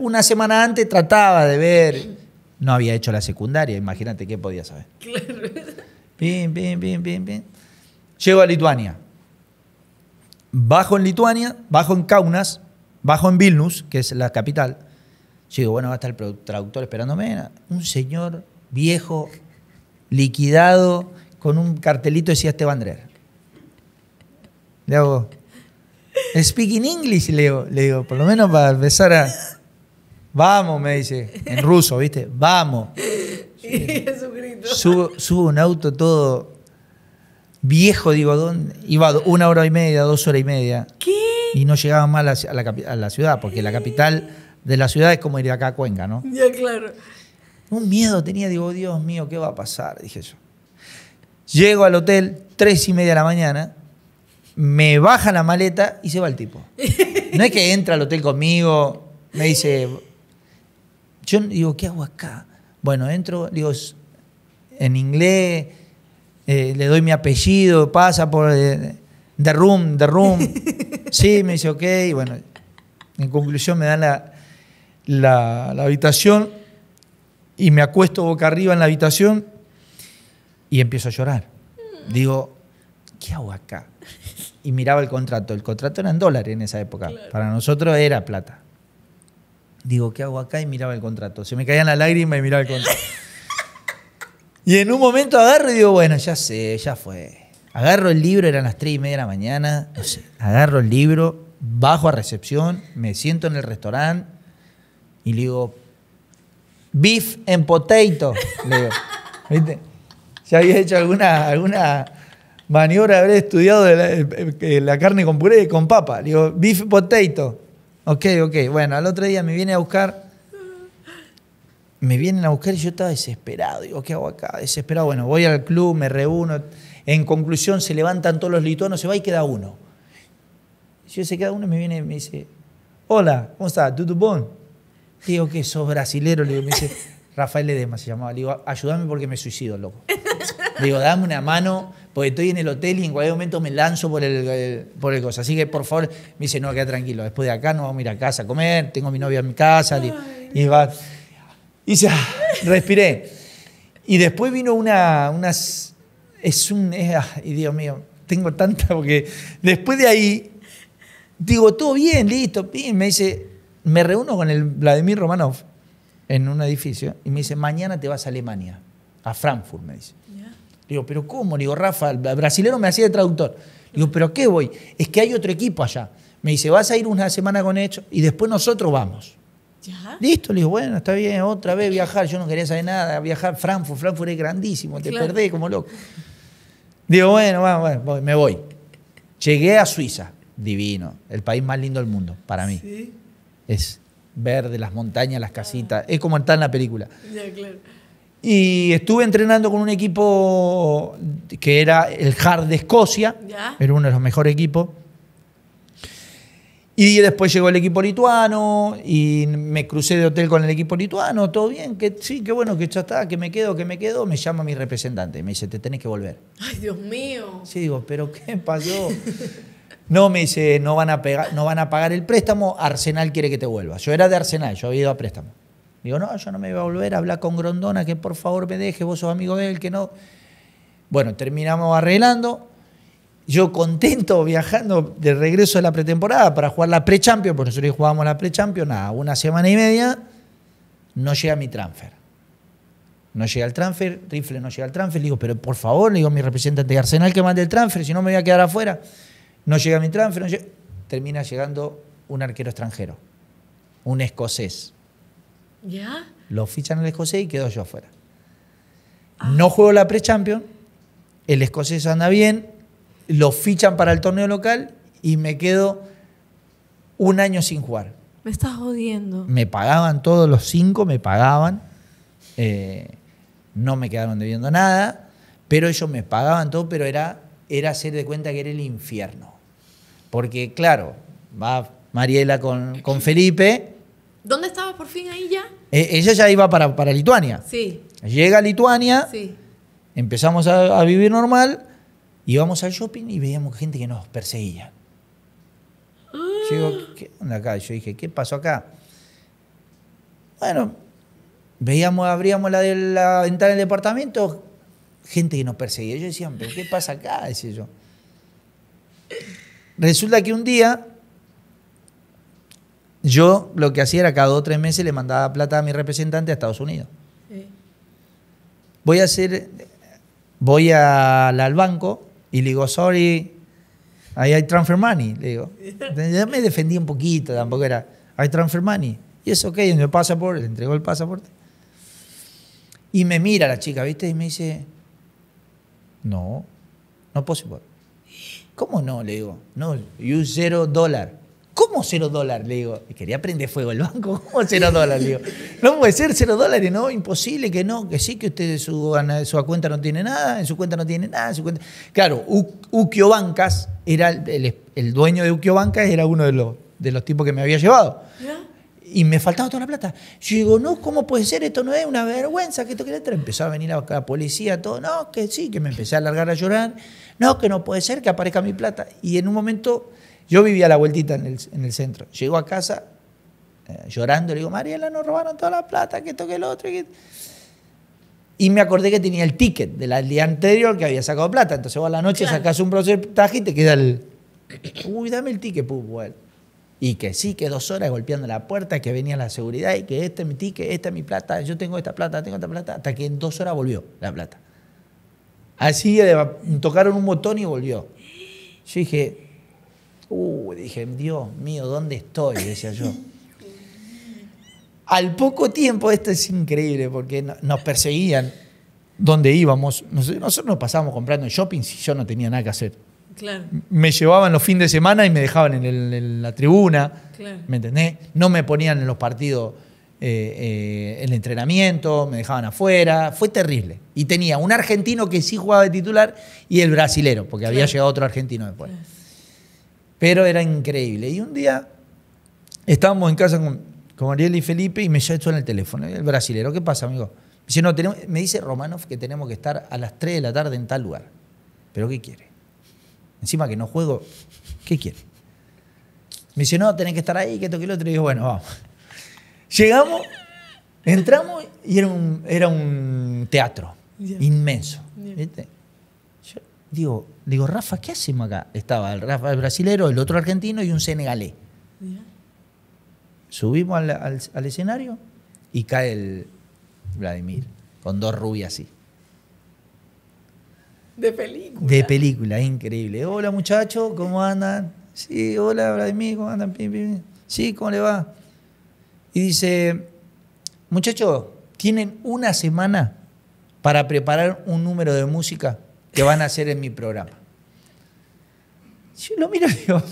[SPEAKER 2] Una semana antes trataba de ver, no había hecho la secundaria, imagínate qué podía saber. Claro. Bien, bien, bien, bien, bien. Llego a Lituania bajo en Lituania, bajo en Kaunas, bajo en Vilnius, que es la capital. Yo digo, bueno, va a estar el traductor esperándome. Un señor viejo, liquidado, con un cartelito decía Esteban Drer. Le hago, speaking English, le digo, le digo, por lo menos para empezar a... Vamos, me dice, en ruso, ¿viste? Vamos. Subo, subo un auto todo viejo dónde iba una hora y media, dos horas y media. ¿Qué? Y no llegaba más a la, ciudad, porque la capital de la ciudad es como ir acá a Cuenca, ¿no? Ya, claro. Un miedo tenía, digo, Dios mío, ¿qué va a pasar? Dije yo. Llego al hotel, tres y media de la mañana, me baja la maleta y se va el tipo. No es que entra al hotel conmigo, me dice. Yo digo, ¿qué hago acá? Bueno, entro, digo, en inglés, eh, le doy mi apellido, pasa por eh, The Room, The Room. sí, me dice, ok. Y bueno, en conclusión me dan la, la, la habitación y me acuesto boca arriba en la habitación y empiezo a llorar. Mm. Digo, ¿qué hago acá? Y miraba el contrato. El contrato era en dólares en esa época. Para nosotros era plata. Digo, ¿qué hago acá? Y miraba el contrato. Se me caían las lágrimas y miraba el contrato. Y en un momento agarro y digo, bueno, ya sé, ya fue. Agarro el libro, eran las 3 y media de la mañana, agarro el libro, bajo a recepción, me siento en el restaurante y le digo, beef and potato, le digo. Ya había hecho alguna, alguna maniobra, habré estudiado de la, eh, la, carne con puré y con papa. Le digo, beef potato. Ok, ok. Bueno, al otro día me viene a buscar me vienen a buscar y yo estaba desesperado. Digo, ¿qué hago acá? Desesperado. Bueno, voy al club, me reúno. En conclusión, se levantan todos los lituanos, se va y queda uno. Yo se queda uno y me viene y me dice, hola, ¿cómo estás? ¿Tú, bon? Digo, ¿qué? ¿Sos brasilero? Le digo, me dice, Rafael Edema se llamaba. Le digo, ayúdame porque me suicido, loco. digo, dame una mano, porque estoy en el hotel y en cualquier momento me lanzo por el, por el cosa. Así que, por favor, me dice, no, queda tranquilo. Después de acá no vamos a ir a casa a comer, tengo mi novia en mi casa. y va y ya respiré. Y después vino una, unas, es un, y Dios mío, tengo tanta, porque después de ahí, digo, todo bien, listo, Y Me dice, me reúno con el Vladimir Romanov en un edificio y me dice, mañana te vas a Alemania, a Frankfurt, me dice. Digo, pero ¿cómo? digo, Rafa, el brasileño me hacía de traductor. digo, pero ¿qué voy? Es que hay otro equipo allá. Me dice, vas a ir una semana con hecho y después nosotros vamos. Listo, le digo, bueno, está bien, otra vez viajar, yo no quería saber nada, viajar Frankfurt, Frankfurt es grandísimo, te perdés como loco. Digo, bueno, me voy. Llegué a Suiza, divino, el país más lindo del mundo, para mí. Es verde, las montañas, las casitas, es como está en la película. Y estuve entrenando con un equipo que era el Hard de Escocia, era uno de los mejores equipos y después llegó el equipo lituano y me crucé de hotel con el equipo lituano, todo bien, que sí, qué bueno, que ya está, que me quedo, que me quedo. Me llama mi representante y me dice, te tenés que volver.
[SPEAKER 1] Ay, Dios mío.
[SPEAKER 2] Sí, digo, pero ¿qué pasó? no, me dice, no van, a no van a pagar el préstamo, Arsenal quiere que te vuelvas. Yo era de Arsenal, yo había ido a préstamo. Digo, no, yo no me iba a volver, a hablar con Grondona, que por favor me deje, vos sos amigo de él, que no. Bueno, terminamos arreglando, yo contento viajando de regreso de la pretemporada para jugar la pre-champion, porque nosotros jugamos la pre-champion, nada, una semana y media, no llega mi transfer. No llega el transfer, Rifle no llega el transfer, le digo, pero por favor, le digo a mi representante de Arsenal que mande el transfer, si no me voy a quedar afuera. No llega mi transfer, termina llegando un arquero extranjero, un escocés. ¿Ya? Lo fichan al escocés y quedo yo afuera. Ah. No juego la pre-champion, el escocés anda bien, lo fichan para el torneo local y me quedo un año sin jugar.
[SPEAKER 1] Me estás jodiendo.
[SPEAKER 2] Me pagaban todos los cinco, me pagaban. Eh, no me quedaron debiendo nada, pero ellos me pagaban todo, pero era, era hacer de cuenta que era el infierno. Porque, claro, va Mariela con, Felipe.
[SPEAKER 1] ¿Dónde estaba por fin ahí ya?
[SPEAKER 2] Eh, ella ya iba para, Lituania. Sí. Llega a Lituania, sí. empezamos a vivir normal Íbamos al shopping y veíamos gente que nos perseguía. Ah. Yo digo, ¿qué onda acá? Yo dije, ¿qué pasó acá? Bueno, veíamos, abríamos la, de la ventana del departamento, gente que nos perseguía. Yo decía, ¿pero qué pasa acá? Decía yo. Resulta que un día yo lo que hacía era cada dos o tres meses le mandaba plata a mi representante a Estados Unidos. Voy a hacer, voy al banco y le digo, sorry, ahí hay transfer money. Le digo, Ya me defendí un poquito, tampoco era, hay transfer money. Y es ok, Me el pasaporte, le entregó el pasaporte. Y me mira la chica, ¿viste? Y me dice, no, no posible. ¿Cómo no? Le digo, no, you zero dólar. ¿Cómo cero dólares? Le digo, quería prender fuego el banco, ¿cómo cero dólares? Le digo, no puede ser cero dólares, no, imposible, que no, que sí, que usted su, su cuenta no tiene nada, en su cuenta no tiene nada, su cuenta... Claro, U era el, dueño de Uquio Bancas era uno de los, de los tipos que me había llevado. Y me faltaba toda la plata. Yo digo, no, ¿cómo puede ser? Esto no es una vergüenza, que esto que Empezó a venir a la policía, todo, no, que sí, que me empecé a largar a llorar, no, que no puede ser que aparezca mi plata. Y en un momento yo vivía la vueltita en el, centro. Llego a casa eh, llorando, le digo, Mariela, nos robaron toda la plata, que esto, que el otro. Y me acordé que tenía el ticket del día anterior que había sacado plata. Entonces vos a la noche sacás un porcentaje y te queda el... Uy, dame el ticket, pues, bueno. Y que sí, que dos horas golpeando la puerta, que venía la seguridad y que este es mi ticket, esta es mi plata, yo tengo esta plata, tengo esta plata, hasta que en dos horas volvió la plata. Así tocaron un botón y volvió. Yo dije, Uh, dije, Dios mío, ¿dónde estoy? Decía yo. Al poco tiempo, esto es increíble, porque nos perseguían donde íbamos. Nosotros nos pasábamos comprando en shopping si yo no tenía nada que hacer. Me llevaban los fines de semana y me dejaban en, la tribuna. ¿Me entendés? No me ponían en los partidos eh, eh, el entrenamiento, me dejaban afuera. Fue terrible. Y tenía un argentino que sí jugaba de titular y el brasilero, porque había llegado otro argentino después. Pero era increíble. Y un día estábamos en casa con, con Ariel y Felipe y me en el teléfono. El brasilero, ¿qué pasa, amigo? Me dice, no, me dice Romanov que tenemos que estar a las 3 de la tarde en tal lugar. ¿Pero qué quiere? Encima que no juego, ¿qué quiere? Me dice, no, tenés que estar ahí, que toque el otro. Y yo, bueno, vamos. Llegamos, entramos y era un, era un teatro inmenso. digo, digo, Rafa, ¿qué hacemos acá? Estaba el Rafa el brasilero, el otro argentino y un senegalés. Subimos al, escenario y cae el Vladimir con dos rubias así. De película. De película, increíble. Hola muchachos, ¿cómo andan? Sí, hola Vladimir, ¿cómo andan? Sí, ¿cómo le va? Y dice, muchachos, tienen una semana para preparar un número de música que van a hacer en mi programa. Yo lo miro y digo,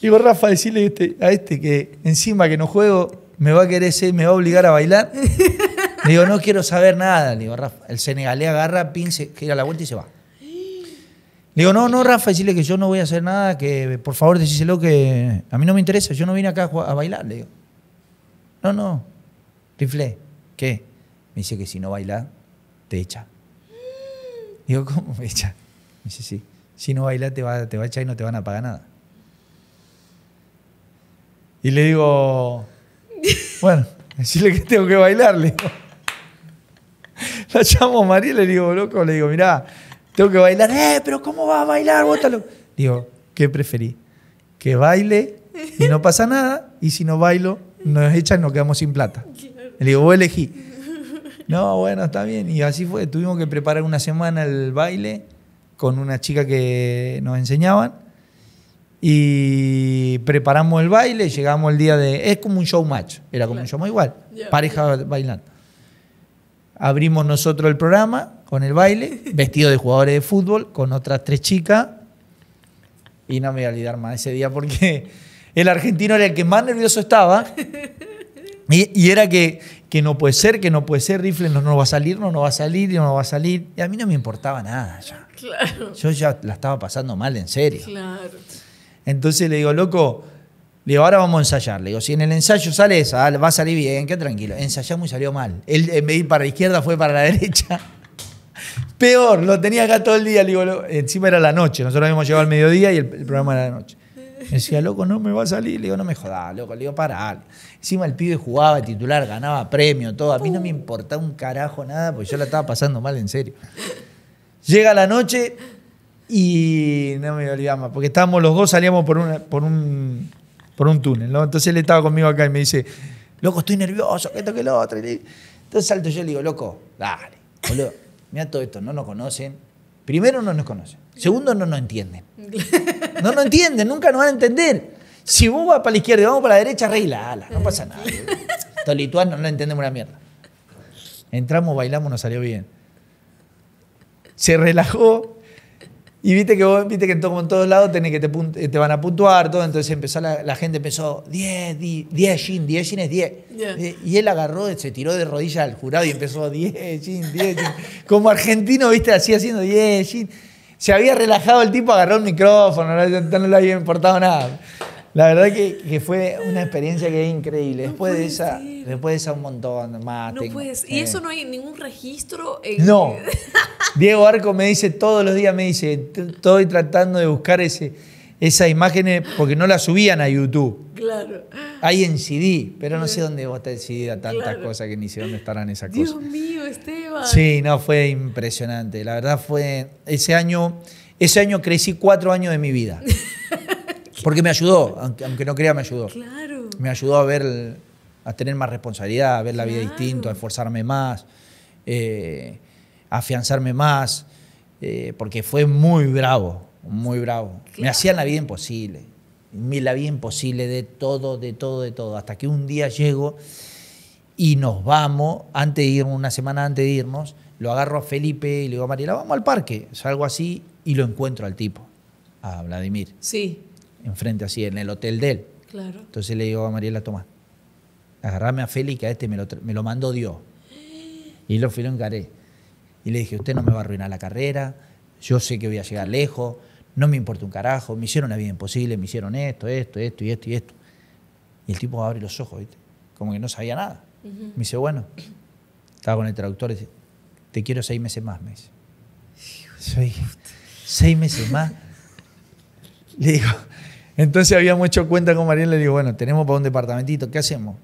[SPEAKER 2] digo Rafa, decirle este, a este que encima que no juego me va a querer ser, me va a obligar a bailar. Le digo, no quiero saber nada. Le digo, Rafa, el senegalés agarra, pince, gira la vuelta y se va. Le digo, no, no, Rafa, decirle que yo no voy a hacer nada, que por favor decíselo que a mí no me interesa, yo no vine acá a, bailar. Le digo, no, no, rifle, ¿qué? Me dice que si no baila, te echa. Digo, ¿cómo me echa? Me dice, sí. Si no bailas, te va, te a echar y no te van a pagar nada. Y le digo, bueno, decirle que tengo que bailar. Le digo. La llamo María le digo, loco, le digo, mirá, tengo que bailar. Eh, pero ¿cómo vas a bailar? Digo, ¿qué preferí? Que baile y no pasa nada. Y si no bailo, nos echan y nos quedamos sin plata. Le digo, vos elegí. No, bueno, está bien. Y así fue. Tuvimos que preparar una semana el baile con una chica que nos enseñaban y preparamos el baile, llegamos el día de... Es como un show match, era como un show igual, pareja bailando. Abrimos nosotros el programa con el baile, vestido de jugadores de fútbol, con otras tres chicas. Y no me voy a olvidar más ese día porque el argentino era el que más nervioso estaba. Y, era que, que, no puede ser, que no puede ser, rifle, no, nos va a salir, no, no va a salir, no, no va a salir. Y a mí no me importaba nada ya. Claro. Yo ya la estaba pasando mal, en serio. Claro. Entonces le digo, loco, le digo, ahora vamos a ensayar. Le digo, si en el ensayo sale esa, va a salir bien, qué tranquilo. Ensayamos y salió mal. Él en eh, vez de ir para la izquierda fue para la derecha. Peor, lo tenía acá todo el día. Le digo, encima era la noche. Nosotros habíamos llegado al mediodía y el, el programa era la noche. Me decía, loco, no me va a salir. Le digo, no me jodas, loco. Le digo, pará. Encima el pibe jugaba titular, ganaba premio, todo. A mí no me importaba un carajo nada, porque yo la estaba pasando mal, en serio. Llega la noche y no me olvidaba más, porque estábamos los dos, salíamos por, por, un, por un túnel, ¿no? Entonces él estaba conmigo acá y me dice, loco, estoy nervioso, que esto, que lo otro. Entonces salto yo y le digo, loco, dale, boludo, mira todo esto, no nos conocen. Primero no nos conocen. Segundo, no nos entienden. No nos entienden, nunca nos van a entender. Si vos vas para la izquierda y vamos para la derecha, la ala, no pasa nada. Estos lituanos no entendemos una mierda. Entramos, bailamos, nos salió bien. Se relajó. Y viste que vos, viste que en, todo, todos lados tenés que te, eh, van a puntuar, Entonces empezó la, gente empezó 10, 10 yin, 10 yin es 10. Y él agarró, se tiró de rodillas al jurado y empezó 10 yin, 10 Como argentino, viste, así haciendo 10 yin. Se había relajado el tipo, agarró el micrófono, no, no le había importado nada. La verdad que, fue una experiencia que es increíble. Después, de esa, después de esa, un montón más. No
[SPEAKER 1] puedes. ¿Y eh. eso no hay ningún registro? No.
[SPEAKER 2] Diego Arco me dice todos los días, me dice, estoy tratando de buscar ese esas imágenes porque no las subían a YouTube. Claro. Ahí en CD, pero no sé dónde está el CD a tantas cosas que ni sé dónde estarán esas cosas.
[SPEAKER 1] Dios mío, Esteban. Sí,
[SPEAKER 2] no, fue impresionante. La verdad fue. Ese año, ese año crecí cuatro años de mi vida. Porque me ayudó, aunque, no crea, me ayudó. Claro. Me ayudó a ver, a tener más responsabilidad, a ver la vida distinto, a esforzarme más, eh, a afianzarme más, eh, porque fue muy bravo muy bravo. Me hacían la vida imposible. Me la vida imposible de todo, de todo, de todo. Hasta que un día llego y nos vamos, antes de irnos, una semana antes de irnos, lo agarro a Felipe y le digo a Mariela, vamos al parque. Salgo así y lo encuentro al tipo, a Vladimir. Sí. Enfrente así, en el hotel de él. Claro. Entonces le digo a Mariela, toma, agarrame a Felipe a este me lo, mandó Dios. Y lo fui lo encaré. Y le dije, usted no me va a arruinar la carrera, yo sé que voy a llegar lejos, no me importa un carajo, me hicieron la vida imposible, me hicieron esto, esto, esto y esto y esto. Y el tipo abre los ojos, ¿viste? como que no sabía nada. Me dice, bueno, estaba con el traductor, te quiero seis meses más, me dice. seis meses más. Le digo, entonces habíamos hecho cuenta con Mariel, le digo, bueno, tenemos para un departamentito, ¿qué hacemos?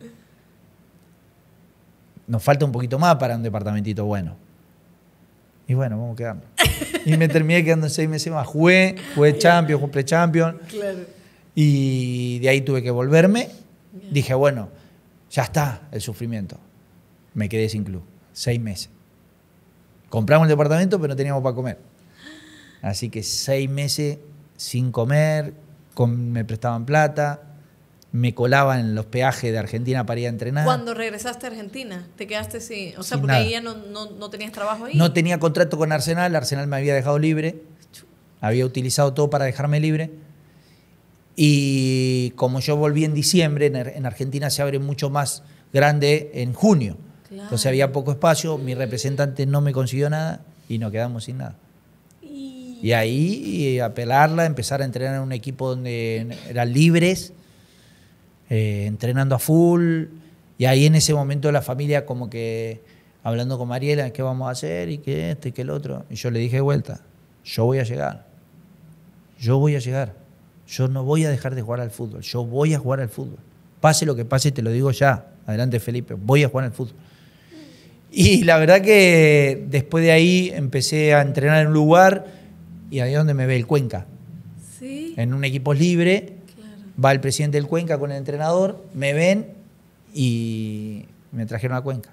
[SPEAKER 2] Nos falta un poquito más para un departamentito bueno. Y bueno, vamos a quedarnos. y me terminé quedando en seis meses más. Jugué, jugué champion, jugué champion. Y de ahí tuve que volverme. Dije, bueno, ya está el sufrimiento. Me quedé sin club. Seis meses. Compramos el departamento, pero no teníamos para comer. Así que seis meses sin comer, me prestaban plata, me colaba en los peajes de Argentina para ir a entrenar. Cuando
[SPEAKER 1] regresaste a Argentina, te quedaste sin. O sea, porque ahí ya no, no, tenías trabajo ahí. No
[SPEAKER 2] tenía contrato con Arsenal, Arsenal me había dejado libre. Había utilizado todo para dejarme libre. Y como yo volví en diciembre, en, Argentina se abre mucho más grande en junio. Entonces había poco espacio, mi representante no me consiguió nada y nos quedamos sin nada. Y, ahí eh, apelarla, empezar a entrenar en un equipo donde eran libres eh, entrenando a full. Y ahí en ese momento la familia como que hablando con Mariela, ¿qué vamos a hacer? Y que este, que el otro. Y yo le dije de vuelta, yo voy a llegar. Yo voy a llegar. Yo no voy a dejar de jugar al fútbol. Yo voy a jugar al fútbol. Pase lo que pase, te lo digo ya. Adelante, Felipe. Voy a jugar al fútbol. Y la verdad que después de ahí empecé a entrenar en un lugar y ahí es donde me ve el Cuenca. En un equipo libre Va el presidente del Cuenca con el entrenador, me ven y me trajeron a Cuenca.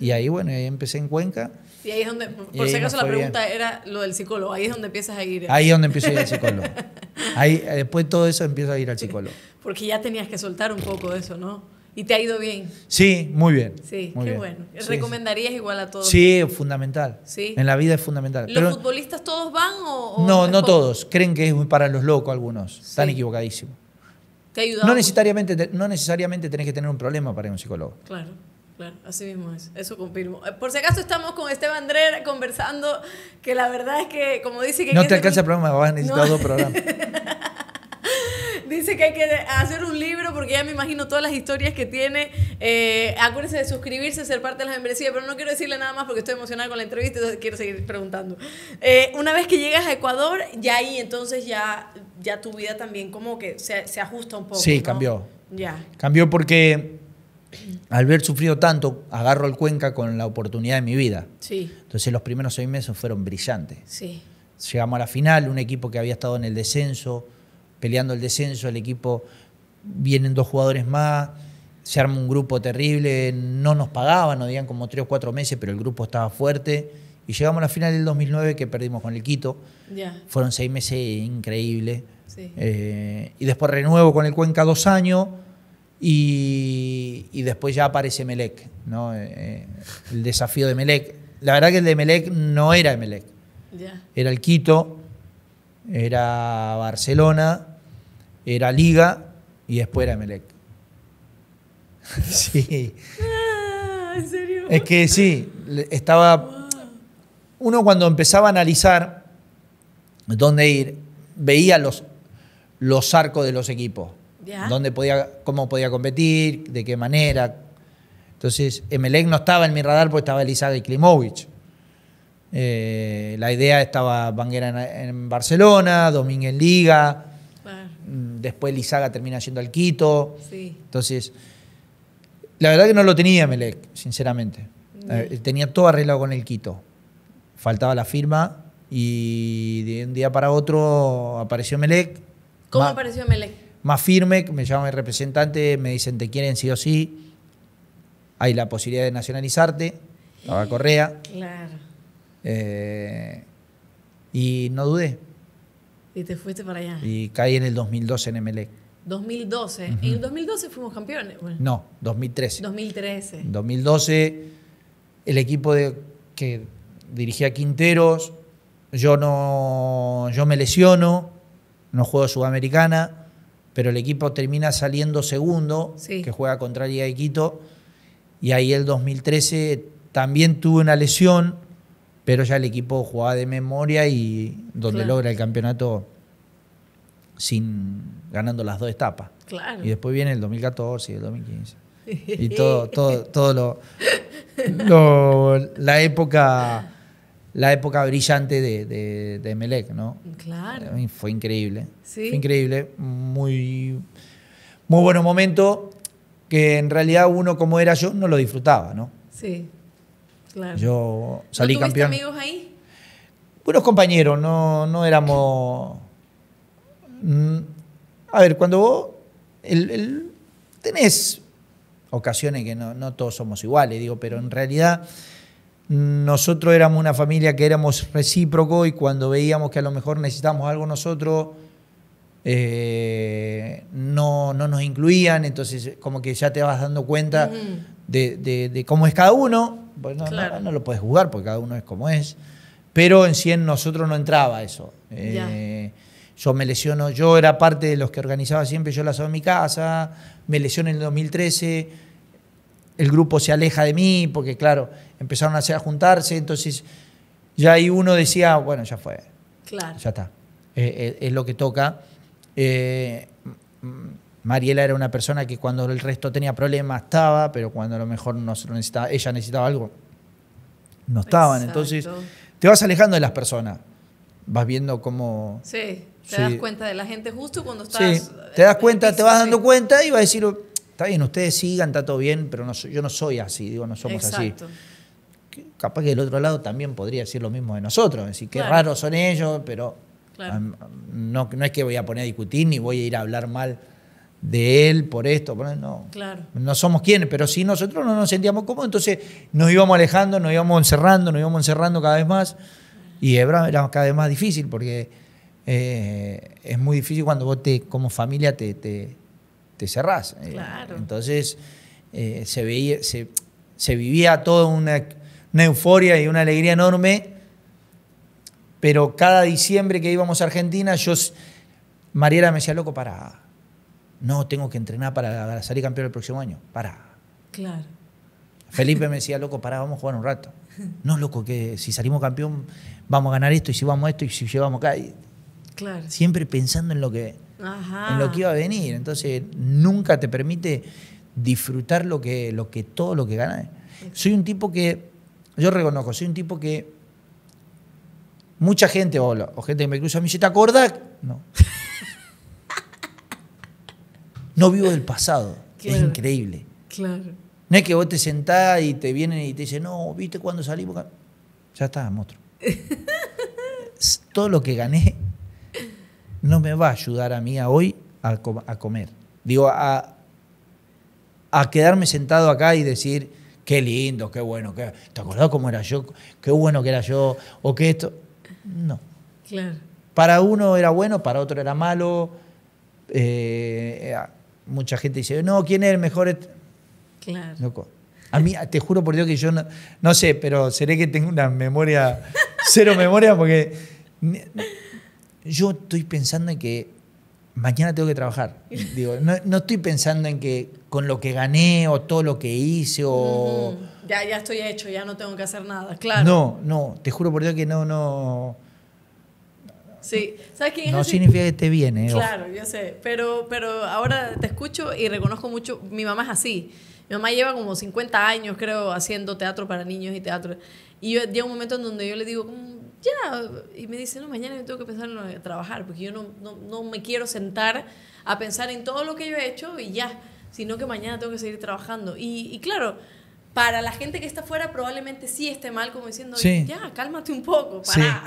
[SPEAKER 2] Y ahí, bueno, ahí empecé en Cuenca. Y ahí es donde, por si acaso la pregunta
[SPEAKER 1] era lo del psicólogo, ahí es donde empiezas a ir. Ahí es donde empiezo a ir al psicólogo.
[SPEAKER 2] ahí, eh, después de todo eso empiezo a ir al psicólogo.
[SPEAKER 1] Porque ya tenías que soltar un poco de eso, ¿no? ¿Y te ha ido bien?
[SPEAKER 2] Sí, muy bien. Sí, qué bueno.
[SPEAKER 1] ¿Recomendarías igual a todos? Sí,
[SPEAKER 2] es fundamental.
[SPEAKER 1] Sí. En la vida
[SPEAKER 2] es fundamental. ¿Los
[SPEAKER 1] futbolistas todos van o.? no, no todos.
[SPEAKER 2] Creen que es para los locos algunos. Están equivocadísimos. ¿Te ha ayudado? No necesariamente, no necesariamente tenés que tener un problema para ir a un psicólogo.
[SPEAKER 1] Claro. Claro, así mismo es, eso confirmo. Eh, por si acaso estamos con Esteban Andrés conversando, que la verdad es que, como dice que... No te alcanza el
[SPEAKER 2] programa, vas a necesitar dos programas.
[SPEAKER 1] Dice que hay que hacer un libro porque ya me imagino todas las historias que tiene. Eh, acuérdese de suscribirse, ser parte de la membresía, pero no quiero decirle nada más porque estoy emocionada con la entrevista, entonces quiero seguir preguntando. Eh, una vez que llegas a Ecuador, ya ahí entonces ya, ya tu vida también como que se, ajusta un poco. Sí, cambió.
[SPEAKER 2] Ya. Cambió porque al haber sufrido tanto, agarro el Cuenca con la oportunidad de mi vida. Sí. Entonces los primeros seis meses fueron brillantes. Sí. Llegamos a la final, un equipo que había estado en el descenso, peleando el descenso, el equipo vienen dos jugadores más, se arma un grupo terrible, no nos pagaban, nos dían como tres o cuatro meses, pero el grupo estaba fuerte. Y llegamos a la final del 2009 que perdimos con el Quito. Fueron seis meses increíbles. Eh, y después renuevo con el Cuenca dos años. Y, después ya aparece Melec, eh, eh, el desafío de Melec. La verdad que el de Melec no era Melec. Era el Quito, era Barcelona era Liga y después era Emelec. sí. Ah, ¿En serio? Es que sí, estaba. Uno cuando empezaba a analizar dónde ir, veía los, los arcos de los equipos. podía, cómo podía competir, de qué manera. Entonces, Emelec no estaba en mi radar porque estaba Elizabeth y Klimovic. Eh, la idea estaba Banguera en, Barcelona, Domínguez en Liga, después Lizaga termina yendo al Quito. Entonces, la verdad que no lo tenía Melec, sinceramente. Eh, tenía todo arreglado con el Quito. Faltaba la firma y de un día para otro apareció Melec. ¿Cómo
[SPEAKER 1] apareció Melec?
[SPEAKER 2] Más firme, me llama mi representante, me dicen te quieren sí o sí. Hay la posibilidad de nacionalizarte. la Correa. Claro. Eh, y no dudé.
[SPEAKER 1] Y te fuiste para allá.
[SPEAKER 2] Y caí en el 2012 en MLE.
[SPEAKER 1] 2012. ¿En el 2012 fuimos campeones? No,
[SPEAKER 2] 2013.
[SPEAKER 1] 2013.
[SPEAKER 2] 2012, el equipo de, que dirigía Quinteros, yo, no, yo me lesiono, no juego Sudamericana, pero el equipo termina saliendo segundo, que juega contra Liga de Quito, y ahí el 2013 también tuve una lesión pero ya el equipo jugaba de memoria y donde logra el campeonato sin ganando las dos etapas. Y después viene el 2014 y el 2015. Y todo, todo, todo lo, la época la época brillante de, de, de, Melec, ¿no? Claro. Fue increíble. ¿Sí? Fue increíble. Muy, muy bueno momento que en realidad uno como era yo no lo disfrutaba, ¿no?
[SPEAKER 1] Sí. Yo salí campeón. amigos ahí?
[SPEAKER 2] Buenos compañeros, no, no éramos... Mm, a ver, cuando vos tenés ocasiones que no, todos somos iguales, digo, pero en realidad nosotros éramos una familia que éramos recíproco y cuando veíamos que a lo mejor necesitábamos algo nosotros, eh, no, nos incluían, entonces como que ya te vas dando cuenta de, de, cómo es cada uno. Bueno, pues no, lo puedes jugar porque cada uno es como es. Pero en 100 nosotros no entraba eso. Eh, yo me lesiono, yo era parte de los que organizaba siempre, yo la hago en mi casa, me lesioné en el 2013, el grupo se aleja de mí porque, claro, empezaron a, hacer, juntarse, entonces ya ahí uno decía, bueno, ya fue. Claro. Ya está. Eh, eh, es lo que toca. Mariela era una persona que cuando el resto tenía problemas estaba, pero cuando a lo mejor nos necesitaba, ella necesitaba algo, no estaban. Entonces, te vas alejando de las personas. Vas viendo cómo.
[SPEAKER 1] Sí, te das cuenta de la gente justo cuando estás. Sí,
[SPEAKER 2] te das cuenta, te vas dando cuenta y vas a decir, está bien, ustedes sigan, está todo bien, pero yo no soy así, digo, no somos así. capaz que del otro lado también podría decir lo mismo de nosotros. Es decir, qué raros son ellos, pero no, no es que voy a poner a discutir ni voy a ir a hablar mal de él por esto, no. No somos quienes, pero si nosotros no nos sentíamos cómodos, entonces nos íbamos alejando, nos íbamos encerrando, nos íbamos encerrando cada vez más. Y era, cada vez más difícil porque eh, es muy difícil cuando vos te, como familia te, te, cerrás. Eh. entonces eh, se, veía, se, vivía toda una, euforia y una alegría enorme, pero cada diciembre que íbamos a Argentina, yo, Mariela me decía, loco, para no, tengo que entrenar para salir campeón el próximo año. Para. Claro. Felipe me decía, loco, para, vamos a jugar un rato. No, loco, que si salimos campeón vamos a ganar esto y si vamos a esto y si llevamos acá. Claro. Siempre pensando en lo que, en lo que iba a venir. Entonces, nunca te permite disfrutar lo que, lo que todo lo que ganas. Soy un tipo que, yo reconozco, soy un tipo que mucha gente, o, gente que me cruza a mí, ¿te acordás? No. No vivo del pasado. es increíble. Claro. No es que vos te sentás y te vienen y te dicen, no, viste cuando salimos. Ya está, monstruo. Todo lo que gané no me va a ayudar a mí a hoy a, comer. Digo, a, quedarme sentado acá y decir, qué lindo, qué bueno, qué, ¿te acordás cómo era yo? Qué bueno que era yo, o que esto. No. Claro. Para uno era bueno, para otro era malo. Eh, eh, mucha gente dice, no, ¿quién es el mejor? Claro. Loco. A mí, te juro por Dios que yo no, no sé, pero seré que tengo una memoria, cero memoria, porque yo estoy pensando en que mañana tengo que trabajar. Digo, no, estoy pensando en que con lo que gané o todo lo que hice o...
[SPEAKER 1] ya, ya estoy hecho, ya no tengo que hacer nada, claro. No,
[SPEAKER 2] no, te juro por Dios que no, no...
[SPEAKER 1] Sí, ¿sabes No significa que
[SPEAKER 2] esté bien, ¿eh? Claro,
[SPEAKER 1] yo sé, pero, pero ahora te escucho y reconozco mucho, mi mamá es así. Mi mamá lleva como 50 años, creo, haciendo teatro para niños y teatro. Y llega un momento en donde yo le digo, mm, ya, y me dice, no, mañana yo tengo que pensar en trabajar, porque yo no, no, no me quiero sentar a pensar en todo lo que yo he hecho y ya, sino que mañana tengo que seguir trabajando. Y, y claro, para la gente que está afuera probablemente sí esté mal, como diciendo, ya, cálmate un poco, para.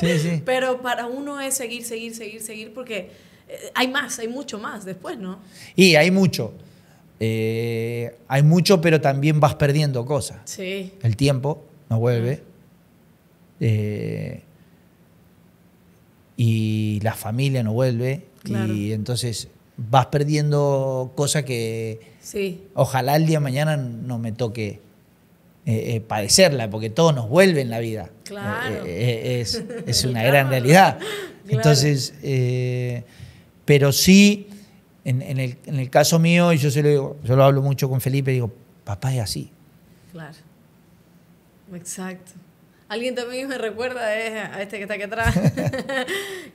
[SPEAKER 1] Pero para uno es seguir, seguir, seguir, seguir, porque eh, hay más, hay mucho más después, ¿no?
[SPEAKER 2] Y hay mucho. Eh, hay mucho, pero también vas perdiendo cosas. Sí. El tiempo no vuelve. Ah. Eh, y la familia no vuelve. Y entonces vas perdiendo cosas que Sí. Ojalá el día de mañana no me toque eh, eh, padecerla, porque todo nos vuelve en la vida. Claro. Eh, es, es, una gran realidad. Entonces, pero sí, en, el, en, el, caso mío, y yo se lo digo, yo lo hablo mucho con Felipe, digo, papá es así.
[SPEAKER 1] Claro. Exacto. Alguien también me recuerda a este que está aquí atrás,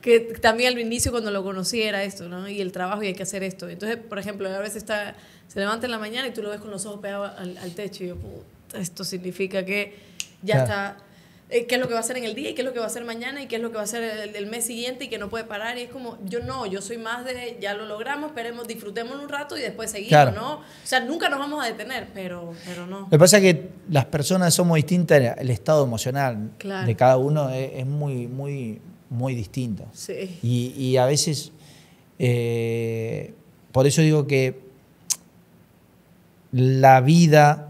[SPEAKER 1] que también al inicio cuando lo conocí era esto, ¿no? Y el trabajo y hay que hacer esto. Entonces, por ejemplo, a veces está, se levanta en la mañana y tú lo ves con los ojos pegados al, techo y yo, esto significa que ya está eh, qué es lo que va a hacer en el día y qué es lo que va a hacer mañana y qué es lo que va a hacer el, mes siguiente y que no puede parar. Y es como, yo no, yo soy más de, ya lo logramos, esperemos, disfrutemos un rato y después seguimos, ¿no? O sea, nunca nos vamos a detener, pero,
[SPEAKER 2] pero no. Lo que pasa es que las personas somos distintas, el estado emocional de cada uno es, muy, muy, muy distinto. Sí. Y, a veces, eh, por eso digo que la vida,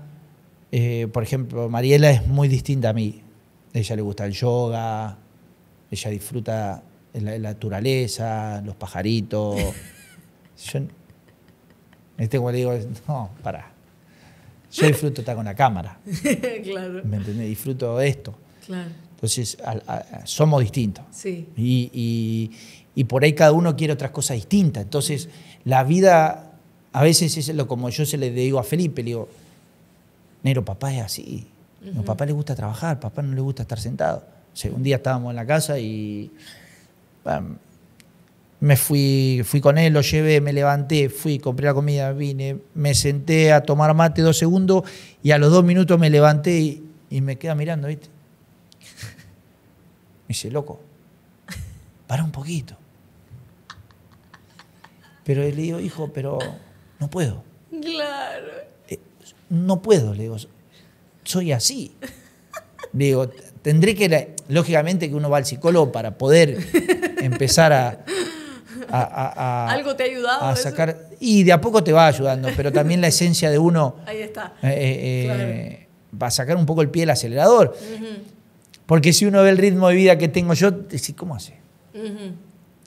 [SPEAKER 2] eh, por ejemplo, Mariela es muy distinta a mí ella le gusta el yoga, ella disfruta la, naturaleza, los pajaritos. Yo, este como digo, no, para. Yo disfruto estar con la cámara.
[SPEAKER 1] claro. ¿Me
[SPEAKER 2] entendés? Disfruto esto. Claro. Entonces, somos distintos. Sí. Y, y, por ahí cada uno quiere otras cosas distintas. Entonces, la vida, a veces es lo como yo se le digo a Felipe, le digo, Nero, papá es así. A papá le gusta trabajar, papá no le gusta estar sentado. un día estábamos en la casa y me fui, fui con él, lo llevé, me levanté, fui, compré la comida, vine, me senté a tomar mate dos segundos y a los dos minutos me levanté y, me queda mirando, ¿viste? Me dice, loco, para un poquito. Pero le digo, hijo, pero no puedo.
[SPEAKER 1] Claro.
[SPEAKER 2] Eh, no puedo, le digo soy así. Digo, tendré que, lógicamente que uno va al psicólogo para poder empezar a... a, Algo
[SPEAKER 1] te ha ayudado. sacar,
[SPEAKER 2] Y de a poco te va ayudando, pero también la esencia de uno...
[SPEAKER 1] Ahí está. Eh, eh,
[SPEAKER 2] eh, va a sacar un poco el pie del acelerador. Porque si uno ve el ritmo de vida que tengo yo, decís, ¿cómo hace?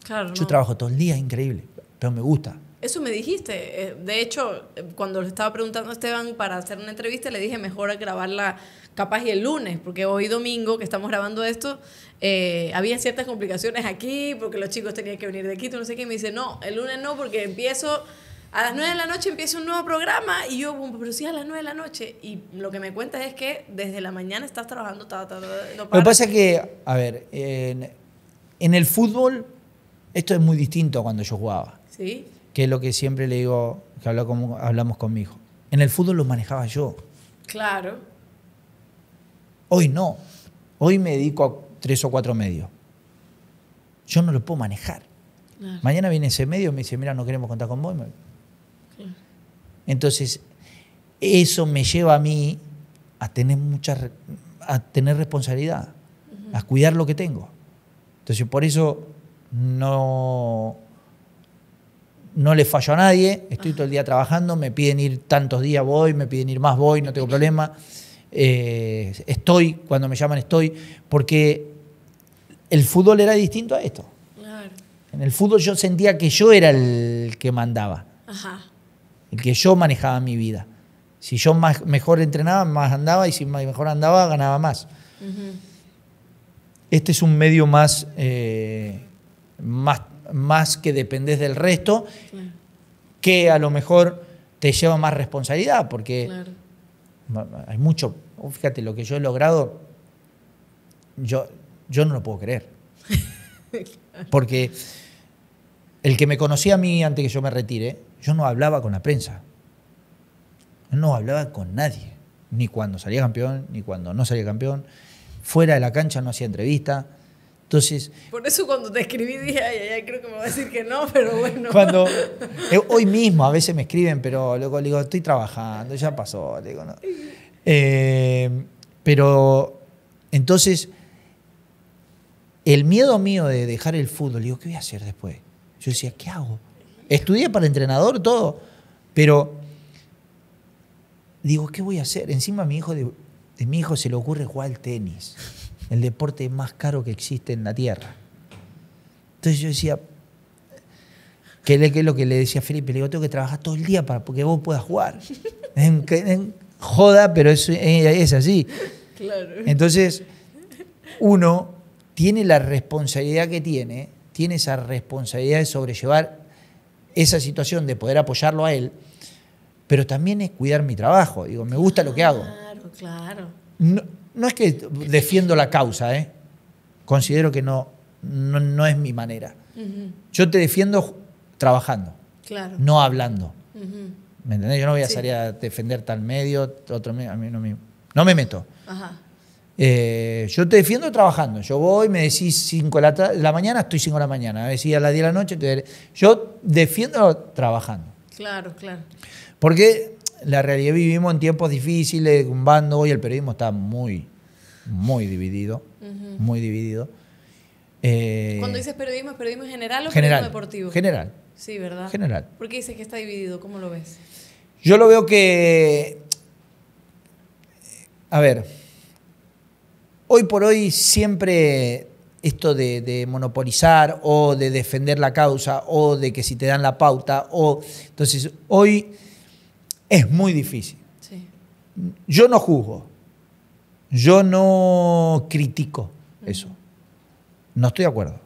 [SPEAKER 2] claro, yo trabajo todo el día, increíble, pero me gusta.
[SPEAKER 1] Eso me dijiste. Eh, de hecho, cuando le estaba preguntando a Esteban para hacer una entrevista, le dije mejor grabarla capaz y el lunes, porque hoy domingo que estamos grabando esto, eh, había ciertas complicaciones aquí, porque los chicos tenían que venir de Quito, no sé qué. Y me dice, no, el lunes no, porque empiezo. A las nueve de la noche empiezo un nuevo programa y yo, pero sí a las nueve de la noche. Y lo que me cuenta es que desde la mañana estás trabajando. todo todo lo que pasa es que,
[SPEAKER 2] a ver, en, en el fútbol esto es muy distinto a cuando yo jugaba. Sí que es lo que siempre le digo, que hablamos con mi hijo. En el fútbol lo manejaba yo. Claro. Hoy no. Hoy me dedico a tres o cuatro medios. Yo no lo puedo manejar. Mañana viene ese medio y me dice, mira, no queremos contar con vos. Entonces, eso me lleva a mí a tener mucha a tener responsabilidad, a cuidar lo que tengo. Entonces, por eso no no le fallo a nadie, estoy todo el día trabajando, me piden ir tantos días, voy, me piden ir más, voy, no tengo problema. Eh, estoy, cuando me llaman estoy, porque el fútbol era distinto a esto. En el fútbol yo sentía que yo era el que mandaba, el que yo manejaba mi vida. Si yo más, mejor entrenaba, más andaba, y si mejor andaba, ganaba más. Este es un medio más, eh, más más que dependés del resto, que a lo mejor te lleva más responsabilidad, porque hay mucho, oh, fíjate, lo que yo he logrado, yo, yo no lo puedo creer. Porque el que me conocía a mí antes que yo me retire, yo no hablaba con la prensa, no hablaba con nadie, ni cuando salía campeón, ni cuando no salía campeón, fuera de la cancha no hacía entrevista entonces,
[SPEAKER 1] Por eso cuando te escribí dije, ay, ay, creo que me va a decir que no, pero bueno. Cuando,
[SPEAKER 2] eh, hoy mismo a veces me escriben, pero luego le digo, estoy trabajando, ya pasó. digo, no. Eh, pero entonces, el miedo mío de dejar el fútbol, Le digo, ¿qué voy a hacer después? Yo decía, ¿qué hago? Estudié para entrenador, todo, pero digo, ¿qué voy a hacer? Encima a mi hijo, de, mi hijo se le ocurre jugar tenis el deporte más caro que existe en la Tierra. Entonces yo decía, que es lo que le decía a Felipe, le digo, tengo que trabajar todo el día para que vos puedas jugar. joda, pero es, es así. Entonces, uno tiene la responsabilidad que tiene, tiene esa responsabilidad de sobrellevar esa situación, de poder apoyarlo a él, pero también es cuidar mi trabajo. Digo, me gusta lo que hago.
[SPEAKER 1] Claro, claro.
[SPEAKER 2] No, no es que defiendo la causa, ¿eh? considero que no, no, es mi manera. Yo te defiendo trabajando, claro. no hablando. ¿Me entendés? Yo no voy a salir a defender tal medio, otro medio, a mí no me, no me meto. Eh, yo te defiendo trabajando. Yo voy, me decís 5 de la, mañana, estoy 5 de la mañana. ver si a las 10 de la noche, yo defiendo trabajando.
[SPEAKER 1] Claro, claro.
[SPEAKER 2] Porque la realidad vivimos en tiempos difíciles, un bando, hoy el periodismo está muy, muy dividido, muy dividido. Eh, Cuando dices
[SPEAKER 1] periodismo, ¿es periodismo general o general, periodismo deportivo? General. Sí, ¿verdad? General. ¿Por qué dices que está dividido? ¿Cómo lo ves?
[SPEAKER 2] Yo lo veo que, a ver, hoy por hoy siempre esto de, de, monopolizar o de defender la causa o de que si te dan la pauta o entonces hoy es muy difícil. Yo no juzgo, yo no critico eso. No estoy de acuerdo.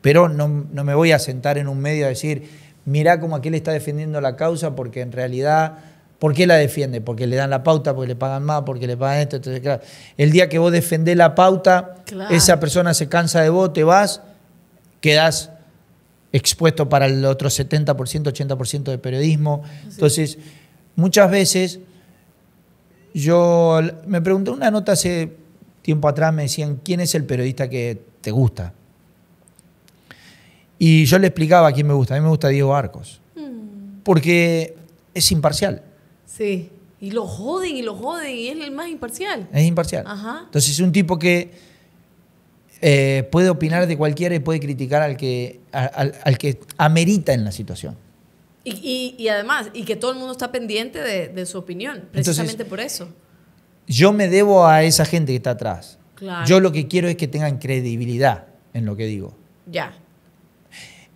[SPEAKER 2] Pero no, me voy a sentar en un medio a decir, mirá cómo aquel está defendiendo la causa porque en realidad, ¿por qué la defiende? Porque le dan la pauta, porque le pagan más, porque le pagan esto. Entonces, claro, el día que vos defendés la pauta, esa persona se cansa de vos, te vas, quedás expuesto para el otro 70%, 80% de periodismo. Entonces muchas veces yo me pregunté una nota hace tiempo atrás, me decían, ¿quién es el periodista que te gusta? Y yo le explicaba a quién me gusta. A mí me gusta Diego Arcos.
[SPEAKER 1] Mm.
[SPEAKER 2] Porque es imparcial.
[SPEAKER 1] Sí. Y lo joden y lo joden y es el más imparcial. Es
[SPEAKER 2] imparcial. Entonces es un tipo que eh, puede opinar de cualquiera y puede criticar al que, al que amerita en la situación.
[SPEAKER 1] Y, y, además, y que todo el mundo está pendiente de, su opinión, precisamente por eso.
[SPEAKER 2] Yo me debo a esa gente que está atrás. Yo lo que quiero es que tengan credibilidad en lo que digo. Ya.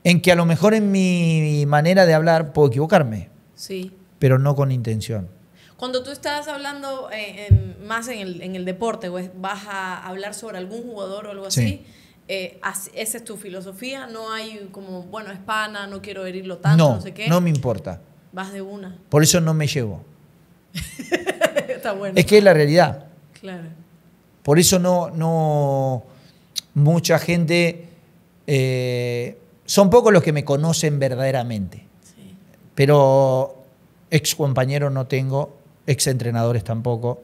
[SPEAKER 2] En que a lo mejor en mi manera de hablar puedo equivocarme. Sí. Pero no con intención.
[SPEAKER 1] Cuando tú estás hablando eh, más en el, deporte, pues, vas a hablar sobre algún jugador o algo así eh, esa es tu filosofía, no hay como, bueno, es pana, no quiero herirlo tanto, no, sé qué. No me importa. Vas de una.
[SPEAKER 2] Por eso no me llevo.
[SPEAKER 1] Está bueno. Es que es la realidad. Claro.
[SPEAKER 2] Por eso no, no mucha gente, eh, son pocos los que me conocen verdaderamente. Pero ex compañeros no tengo, ex entrenadores tampoco,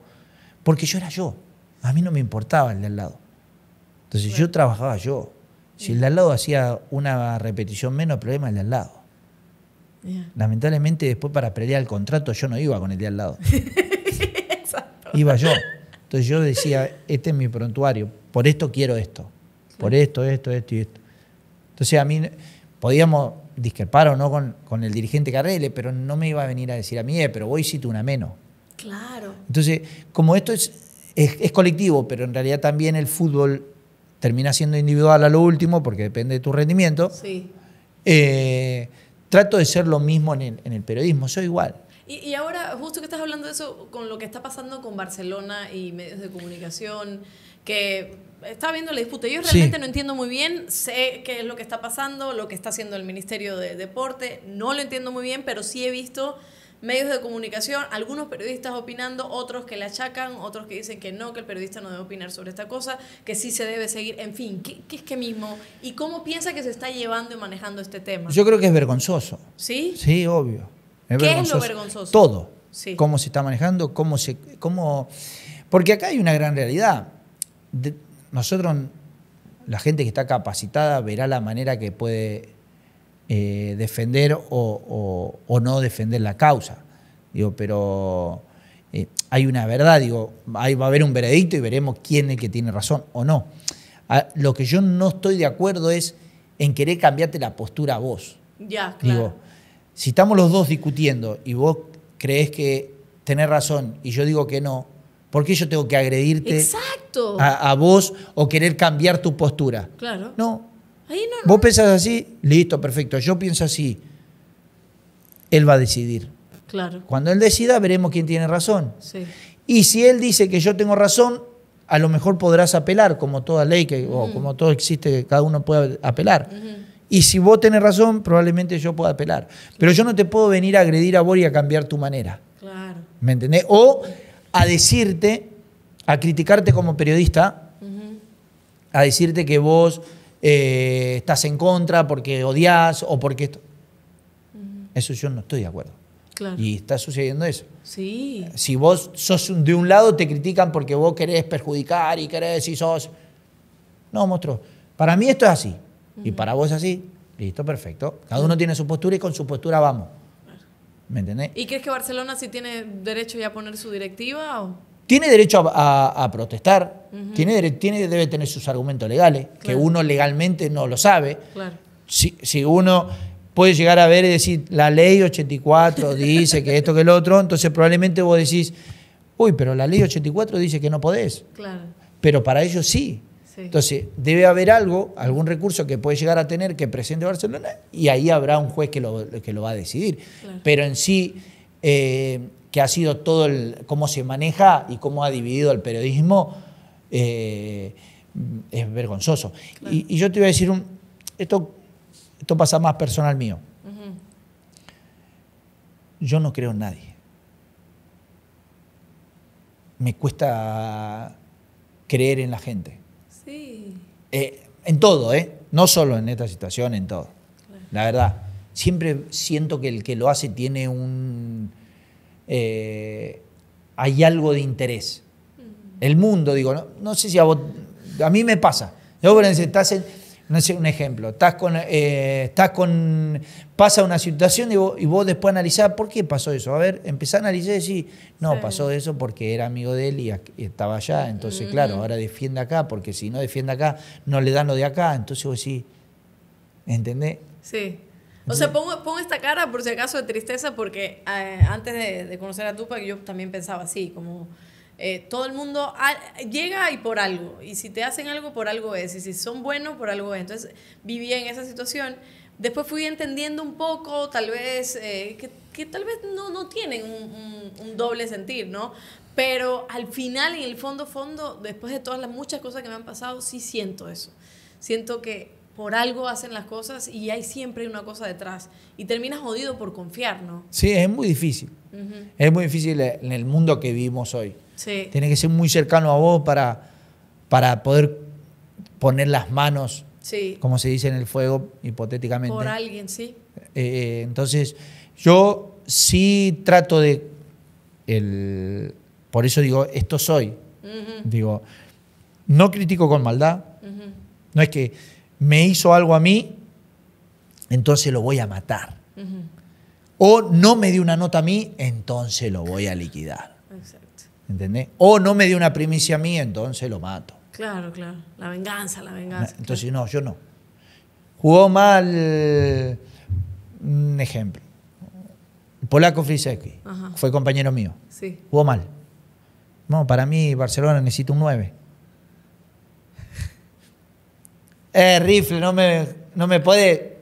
[SPEAKER 2] porque yo era yo. A mí no me importaba el de al lado. Entonces yo trabajaba yo. Si el de al lado hacía una repetición menos, problema el de al lado. Lamentablemente después para pelear el contrato yo no iba con el de al lado. iba yo. Entonces yo decía, este es mi prontuario, por esto quiero esto, por esto, esto, esto y esto. Entonces a mí podíamos discrepar o no con, el dirigente Carrele, pero no me iba a venir a decir a mí, eh, pero voy tú una menos. Claro. Entonces, como esto es, es colectivo, pero en realidad también el fútbol termina siendo individual a lo último porque depende de tu rendimiento. Sí. Eh, trato de ser lo mismo en el, periodismo, soy igual.
[SPEAKER 1] Y, ahora, justo que estás hablando de eso, con lo que está pasando con Barcelona y medios de comunicación, que está viendo la disputa. Yo realmente no entiendo muy bien, sé qué es lo que está pasando, lo que está haciendo el Ministerio de Deporte, no lo entiendo muy bien, pero sí he visto medios de comunicación, algunos periodistas opinando, otros que la achacan, otros que dicen que no, que el periodista no debe opinar sobre esta cosa, que sí se debe seguir, en fin, ¿qué, es que mismo? ¿Y cómo piensa que se está llevando y manejando este tema? Yo creo que es
[SPEAKER 2] vergonzoso.
[SPEAKER 1] ¿Sí? Sí,
[SPEAKER 2] obvio. ¿Qué es lo vergonzoso? Todo. Cómo se está manejando, cómo se... Cómo... Porque acá hay una gran realidad. nosotros, la gente que está capacitada verá la manera que puede eh, defender o, no defender la causa. Digo, pero eh, hay una verdad, digo, ahí va a haber un veredicto y veremos quién es el que tiene razón o no. Ah, lo que yo no estoy de acuerdo es en querer cambiarte la postura a vos. Ya, claro. Digo, si estamos los dos discutiendo y vos crees que tenés razón y yo digo que no, ¿por qué yo tengo que agredirte A, vos o querer cambiar tu postura?
[SPEAKER 1] Claro. No,
[SPEAKER 2] Vos pensás así, listo, perfecto. Yo pienso así. Él va a decidir. Claro. Cuando él decida, veremos quién tiene razón. Sí. Y si él dice que yo tengo razón, a lo mejor podrás apelar, como toda ley que, o como todo existe, que cada uno puede apelar. Y si vos tenés razón, probablemente yo pueda apelar. Pero yo no te puedo venir a agredir a vos y a cambiar tu manera. Claro. ¿Me entendés? O a decirte, a criticarte como periodista, a decirte que vos eh, estás en contra, porque odias o porque esto. Eso yo no estoy de acuerdo. Y está sucediendo eso.
[SPEAKER 1] Sí.
[SPEAKER 2] Si vos sos de un lado, te critican porque vos querés perjudicar y querés y sos. No, monstruo. Para mí esto es así. Y para vos es así. Listo, perfecto. Cada uno tiene su postura y con su postura vamos. ¿Me entendés?
[SPEAKER 1] ¿Y crees que Barcelona sí tiene derecho ya a poner su directiva? O?
[SPEAKER 2] tiene derecho a, protestar, tiene, debe tener sus argumentos legales, que uno legalmente no lo sabe. Si, uno puede llegar a ver y decir, la ley 84 dice que esto, que el otro, entonces probablemente vos decís, uy, pero la ley 84 dice que no podés. Claro. Pero para ellos sí. Entonces, debe haber algo, algún recurso que puede llegar a tener que presente Barcelona y ahí habrá un juez que lo, que lo va a decidir. Pero en sí... Eh, que ha sido todo el, cómo se maneja y cómo ha dividido el periodismo, eh, es vergonzoso. Y, yo te voy a decir, un, esto, esto pasa más personal mío. Yo no creo en nadie. Me cuesta creer en la gente. Sí. Eh, en todo, ¿eh? No solo en esta situación, en todo. La verdad. Siempre siento que el que lo hace tiene un eh, hay algo de interés. El mundo, digo, no, sé si a vos, a mí me pasa. estás no sé, un ejemplo, estás con, eh, estás con, pasa una situación y vos, después analizás, ¿por qué pasó eso? A ver, empezás a analizar y decís, no, pasó eso porque era amigo de él y, estaba allá, entonces, claro, ahora defiende acá, porque si no defiende acá, no le dan lo de acá, entonces vos decís, ¿entendés?
[SPEAKER 1] Sí. O sea, pongo esta cara por si acaso de tristeza, porque eh, antes de, conocer a Tupac yo también pensaba así, como eh, todo el mundo llega y por algo, y si te hacen algo, por algo es, y si son buenos, por algo es. Entonces vivía en esa situación. Después fui entendiendo un poco, tal vez, eh, que, que, tal vez no, no tienen un, un, un doble sentir, ¿no? Pero al final, en el fondo, fondo, después de todas las muchas cosas que me han pasado, sí siento eso. Siento que por algo hacen las cosas y hay siempre una cosa detrás. Y terminas jodido por confiar, ¿no?
[SPEAKER 2] Sí, es muy difícil. Es muy difícil en el mundo que vivimos hoy. Sí. que ser muy cercano a vos para, para poder poner las manos, sí. como se dice en el fuego, hipotéticamente. Por
[SPEAKER 1] alguien, sí.
[SPEAKER 2] Eh, eh, entonces, yo sí trato de... por eso digo, esto soy. Digo, no critico con maldad. No es que me hizo algo a mí, entonces lo voy a matar. O no me dio una nota a mí, entonces lo voy a liquidar. ¿Entendés? O no me dio una primicia a mí, entonces lo mato.
[SPEAKER 1] Claro, claro. La venganza, la venganza. Entonces,
[SPEAKER 2] no, yo no. Jugó mal. Un mm, ejemplo. Polaco frisecki Fue compañero mío. Sí. Jugó mal. No, para mí Barcelona necesita un 9. eh, rifle, no me, no me puede.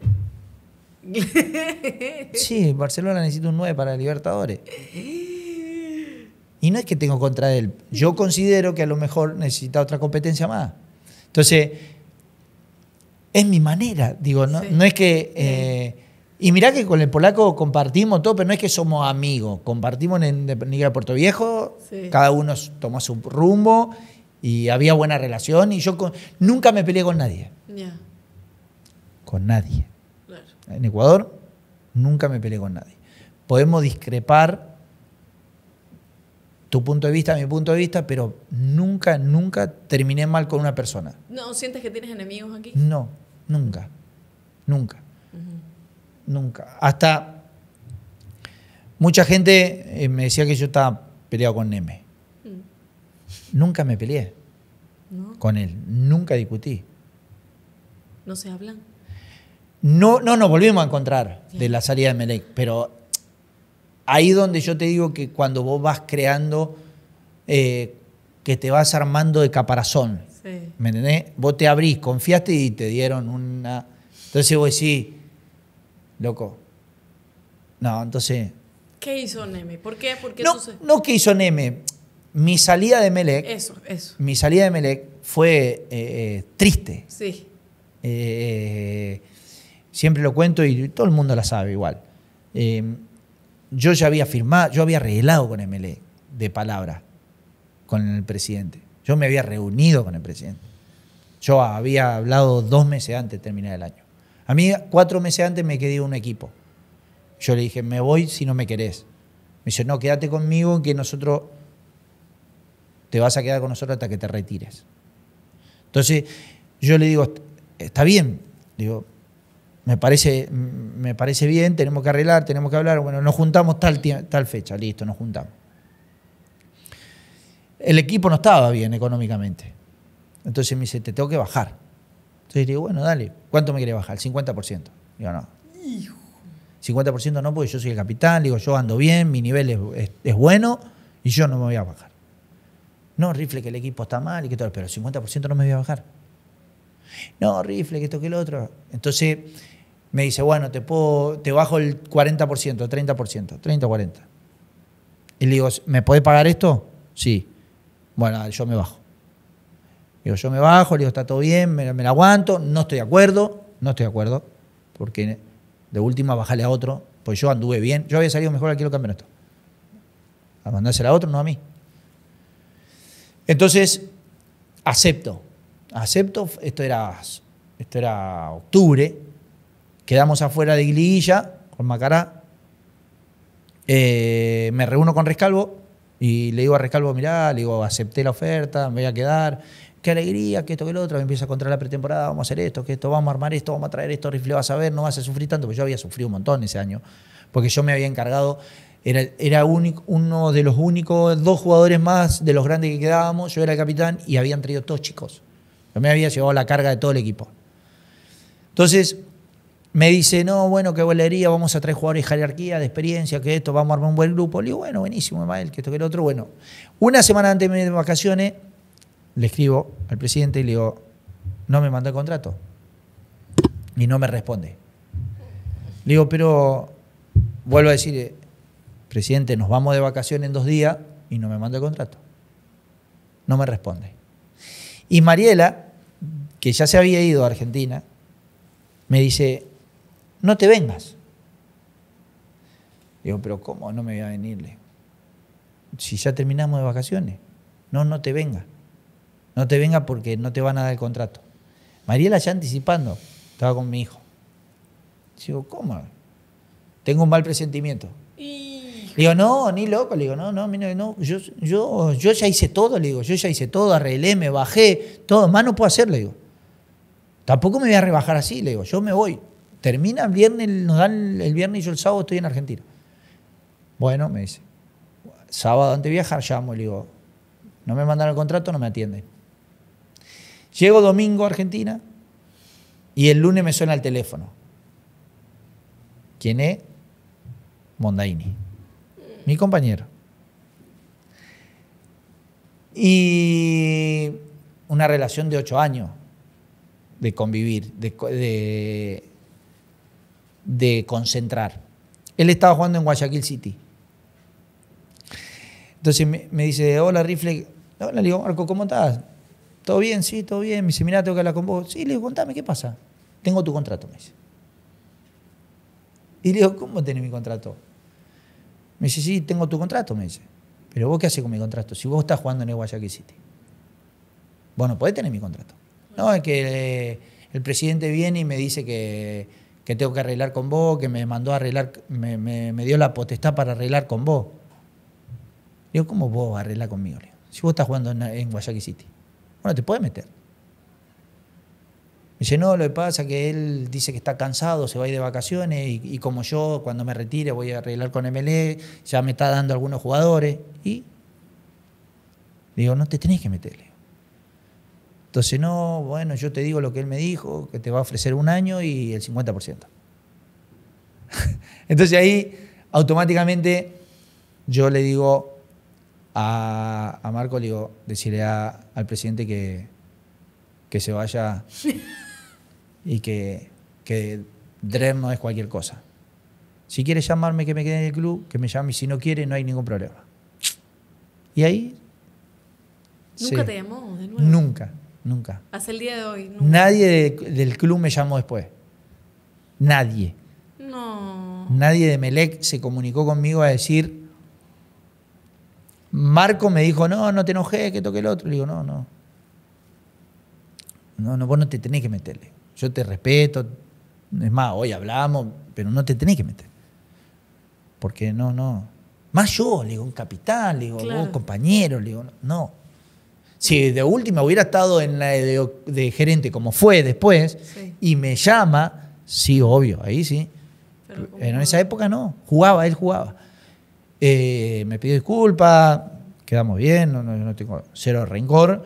[SPEAKER 2] Sí, Barcelona necesita un 9 para Libertadores. Y no es que tengo contra él. Yo considero que a lo mejor necesita otra competencia más. Entonces, es mi manera. Digo, no, es que. Eh, y mirá que con el polaco compartimos todo, pero no es que somos amigos. Compartimos en de Puerto Viejo, cada uno tomó su rumbo y había buena relación. Y yo nunca me peleé con nadie. Con nadie. En Ecuador nunca me peleé con nadie. Podemos discrepar tu punto de vista, mi punto de vista, pero nunca, nunca terminé mal con una persona.
[SPEAKER 1] ¿No sientes que tienes enemigos aquí?
[SPEAKER 2] No, nunca. Nunca. Nunca. Hasta mucha gente eh, me decía que yo estaba peleado con Neme. Mm. Nunca me peleé con él. Nunca discutí. No se hablan. No, no nos volvimos a encontrar de la salida de Melec, pero ahí donde yo te digo que cuando vos vas creando, eh, que te vas armando de caparazón, ¿me entendés? Vos te abrís, confiaste y te dieron una... Entonces vos decís, loco, no, entonces...
[SPEAKER 1] ¿Qué hizo Neme? ¿Por qué? ¿Por no, no qué
[SPEAKER 2] hizo Neme. Mi salida de Melec... Eso, eso. Mi salida de Melec fue eh, eh, triste. Sí. Eh, siempre lo cuento y todo el mundo la sabe igual. Em, yo ya había firmado, yo había arreglado con MLE de palabra con el presidente. Yo me había reunido con el presidente. Yo había hablado dos meses antes de terminar el año. A mí, cuatro meses antes me quedé un equipo. Yo le dije, me voy si no me querés. Me dice, no, quédate conmigo que nosotros te vas a quedar con nosotros hasta que te retires. Entonces, yo le digo, está bien. Digo, me parece, me parece bien, tenemos que arreglar, tenemos que hablar. Bueno, nos juntamos tal, tal fecha, listo, nos juntamos. El equipo no estaba bien económicamente. Entonces me dice, te tengo que bajar. Entonces digo, bueno, dale, ¿cuánto me quiere bajar? el 50%. Digo, no. 50% no, porque yo soy el capitán, digo, yo ando bien, mi nivel es, bueno y yo no me voy a bajar. No, rifle que el equipo está mal y que todo, pero el 50% no me voy a bajar. No, rifle, que esto, que lo otro. Entonces me dice, bueno, te, puedo, te bajo el 40%, 30%, 30, 40. Y le digo, ¿me podés pagar esto? Sí. Bueno, yo me bajo. Digo, yo me bajo, le digo, está todo bien, me, lo aguanto, no estoy de acuerdo, no estoy de acuerdo, porque de última bajarle a otro, pues yo anduve bien, yo había salido mejor aquí lo el esto A mandársela a otro, no a mí. Entonces, acepto acepto, esto era, esto era octubre, quedamos afuera de Iguilla con Macará, eh, me reúno con Rescalvo y le digo a Rescalvo, mirá, le digo, acepté la oferta, me voy a quedar, qué alegría, que esto, que lo otro, me empieza a contar la pretemporada, vamos a hacer esto, que esto, vamos a armar esto, vamos a traer esto, rifle, vas a ver, no vas a sufrir tanto, porque yo había sufrido un montón ese año, porque yo me había encargado, era, era uno de los únicos dos jugadores más de los grandes que quedábamos, yo era el capitán y habían traído todos chicos. Yo me había llevado la carga de todo el equipo. Entonces, me dice, no, bueno, qué bolería, vamos a traer jugadores de jerarquía, de experiencia, que esto, vamos a armar un buen grupo. Le digo, bueno, buenísimo, Mael, que esto, que el otro. Bueno, una semana antes de mis vacaciones, le escribo al presidente y le digo, no me mandó el contrato. Y no me responde. Le digo, pero vuelvo a decir, eh, presidente, nos vamos de vacaciones en dos días y no me manda el contrato. No me responde. Y Mariela, que ya se había ido a Argentina, me dice, no te vengas. Digo, pero ¿cómo no me voy a venirle? Si ya terminamos de vacaciones. No, no te venga. No te venga porque no te van a dar el contrato. Mariela ya anticipando, estaba con mi hijo. Digo, ¿cómo? Tengo un mal presentimiento. Le digo, no, ni loco. Le digo, no, no, yo, yo, ya hice todo, le digo, yo ya hice todo, arreglé, me bajé, todo, más no puedo hacer, le digo. Tampoco me voy a rebajar así, le digo, yo me voy. Termina el viernes, nos dan el viernes y yo el sábado estoy en Argentina. Bueno, me dice, sábado antes de viajar llamo, le digo, no me mandan el contrato, no me atienden. Llego domingo a Argentina y el lunes me suena el teléfono. ¿Quién es? Mondaini mi compañero. Y una relación de ocho años de convivir, de, de, concentrar. Él estaba jugando en Guayaquil City. Entonces me, dice, hola Rifle, hola, le digo, Marco, ¿cómo estás? ¿Todo bien? Sí, todo bien. Me dice, tengo que hablar con vos. Sí, le digo, contame, ¿qué pasa? Tengo tu contrato, me dice. Y le digo, ¿cómo tenés mi contrato? Me dice, sí, tengo tu contrato, me dice. Pero vos qué haces con mi contrato? Si vos estás jugando en el Guayaquil City. Vos no podés tener mi contrato. No, es que eh, el presidente viene y me dice que, tengo que arreglar con vos, que me mandó a arreglar, me, dio la potestad para arreglar con vos. Digo, ¿cómo vos arreglar conmigo? Si vos estás jugando en, en Guayaquil City. Bueno, te puedes meter dice, no, lo que pasa es que él dice que está cansado, se va a ir de vacaciones y, como yo cuando me retire voy a arreglar con MLE, ya me está dando algunos jugadores. Y digo, no te tenés que meterle. Entonces, no, bueno, yo te digo lo que él me dijo, que te va a ofrecer un año y el 50%. Entonces ahí automáticamente yo le digo a, Marco, le digo, decirle al presidente que, que se vaya y que, que no es cualquier cosa. Si quieres llamarme, que me quede en el club, que me llame. Y si no quiere, no hay ningún problema. Y ahí.
[SPEAKER 1] ¿Nunca te llamó de nuevo? Nunca,
[SPEAKER 2] nunca. Hasta el día de hoy. Nadie del club me llamó después. Nadie. No. Nadie de Melec se comunicó conmigo a decir. Marco me dijo, no, no te enojes, que toque el otro. Le digo, no, no. No, no, vos no te tenés que meterle. Yo te respeto, es más, hoy hablamos, pero no te tenés que meter. Porque no, no. Más yo, le digo, un capitán, le digo, un compañero, le digo, no. Si de última hubiera estado en la de, gerente como fue después y me llama, sí, obvio, ahí sí. en esa época no, jugaba, él jugaba. Eh, me pidió disculpas, quedamos bien, no, no tengo cero rencor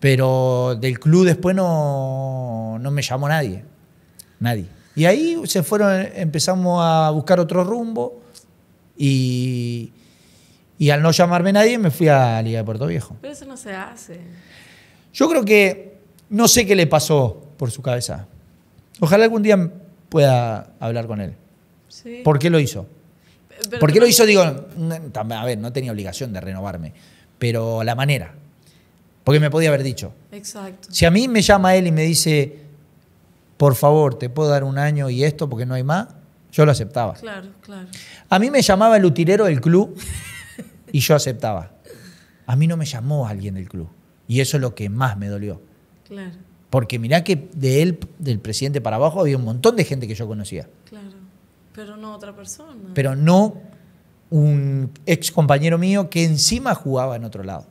[SPEAKER 2] pero del club después no, me llamó nadie. Nadie. Y ahí se fueron, empezamos a buscar otro rumbo y, al no llamarme nadie me fui a Liga de Puerto Viejo.
[SPEAKER 1] Pero eso no se hace.
[SPEAKER 2] Yo creo que no sé qué le pasó por su cabeza. Ojalá algún día pueda hablar con él. Sí. ¿Por qué lo hizo?
[SPEAKER 1] porque ¿Por qué lo hizo?
[SPEAKER 2] Digo, a ver, no tenía obligación de renovarme, pero la manera. Porque me podía haber dicho. Exacto. Si a mí me llama él y me dice, por favor, te puedo dar un año y esto porque no hay más, yo lo aceptaba.
[SPEAKER 1] Claro, claro.
[SPEAKER 2] A mí me llamaba el utilero del club y yo aceptaba. A mí no me llamó alguien del club. Y eso es lo que más me dolió. Claro. Porque mirá que de él, del presidente para abajo, había un montón de gente que yo conocía.
[SPEAKER 1] Claro. Pero no otra persona.
[SPEAKER 2] Pero no un ex compañero mío que encima jugaba en otro lado.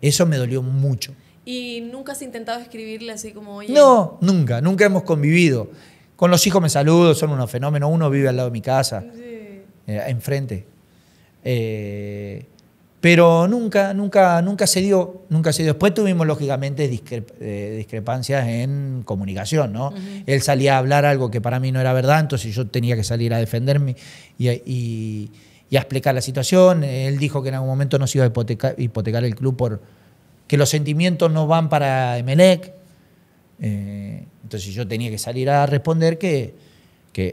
[SPEAKER 2] Eso me dolió mucho.
[SPEAKER 1] ¿Y nunca has intentado escribirle así como, hoy? No,
[SPEAKER 2] nunca, nunca hemos convivido. Con los hijos me saludo, son unos fenómenos. Uno vive al lado de mi casa, eh, enfrente. Eh, pero nunca, nunca, nunca se dio, nunca se dio. Después tuvimos lógicamente eh, discrepancias en comunicación, ¿no? Él salía a hablar algo que para mí no era verdad, entonces yo tenía que salir a defenderme y y a explicar la situación. Eh, él dijo que en algún momento no se iba a hipotecar, el club por que los sentimientos no van para Emelec. Eh, entonces yo tenía que salir a responder que,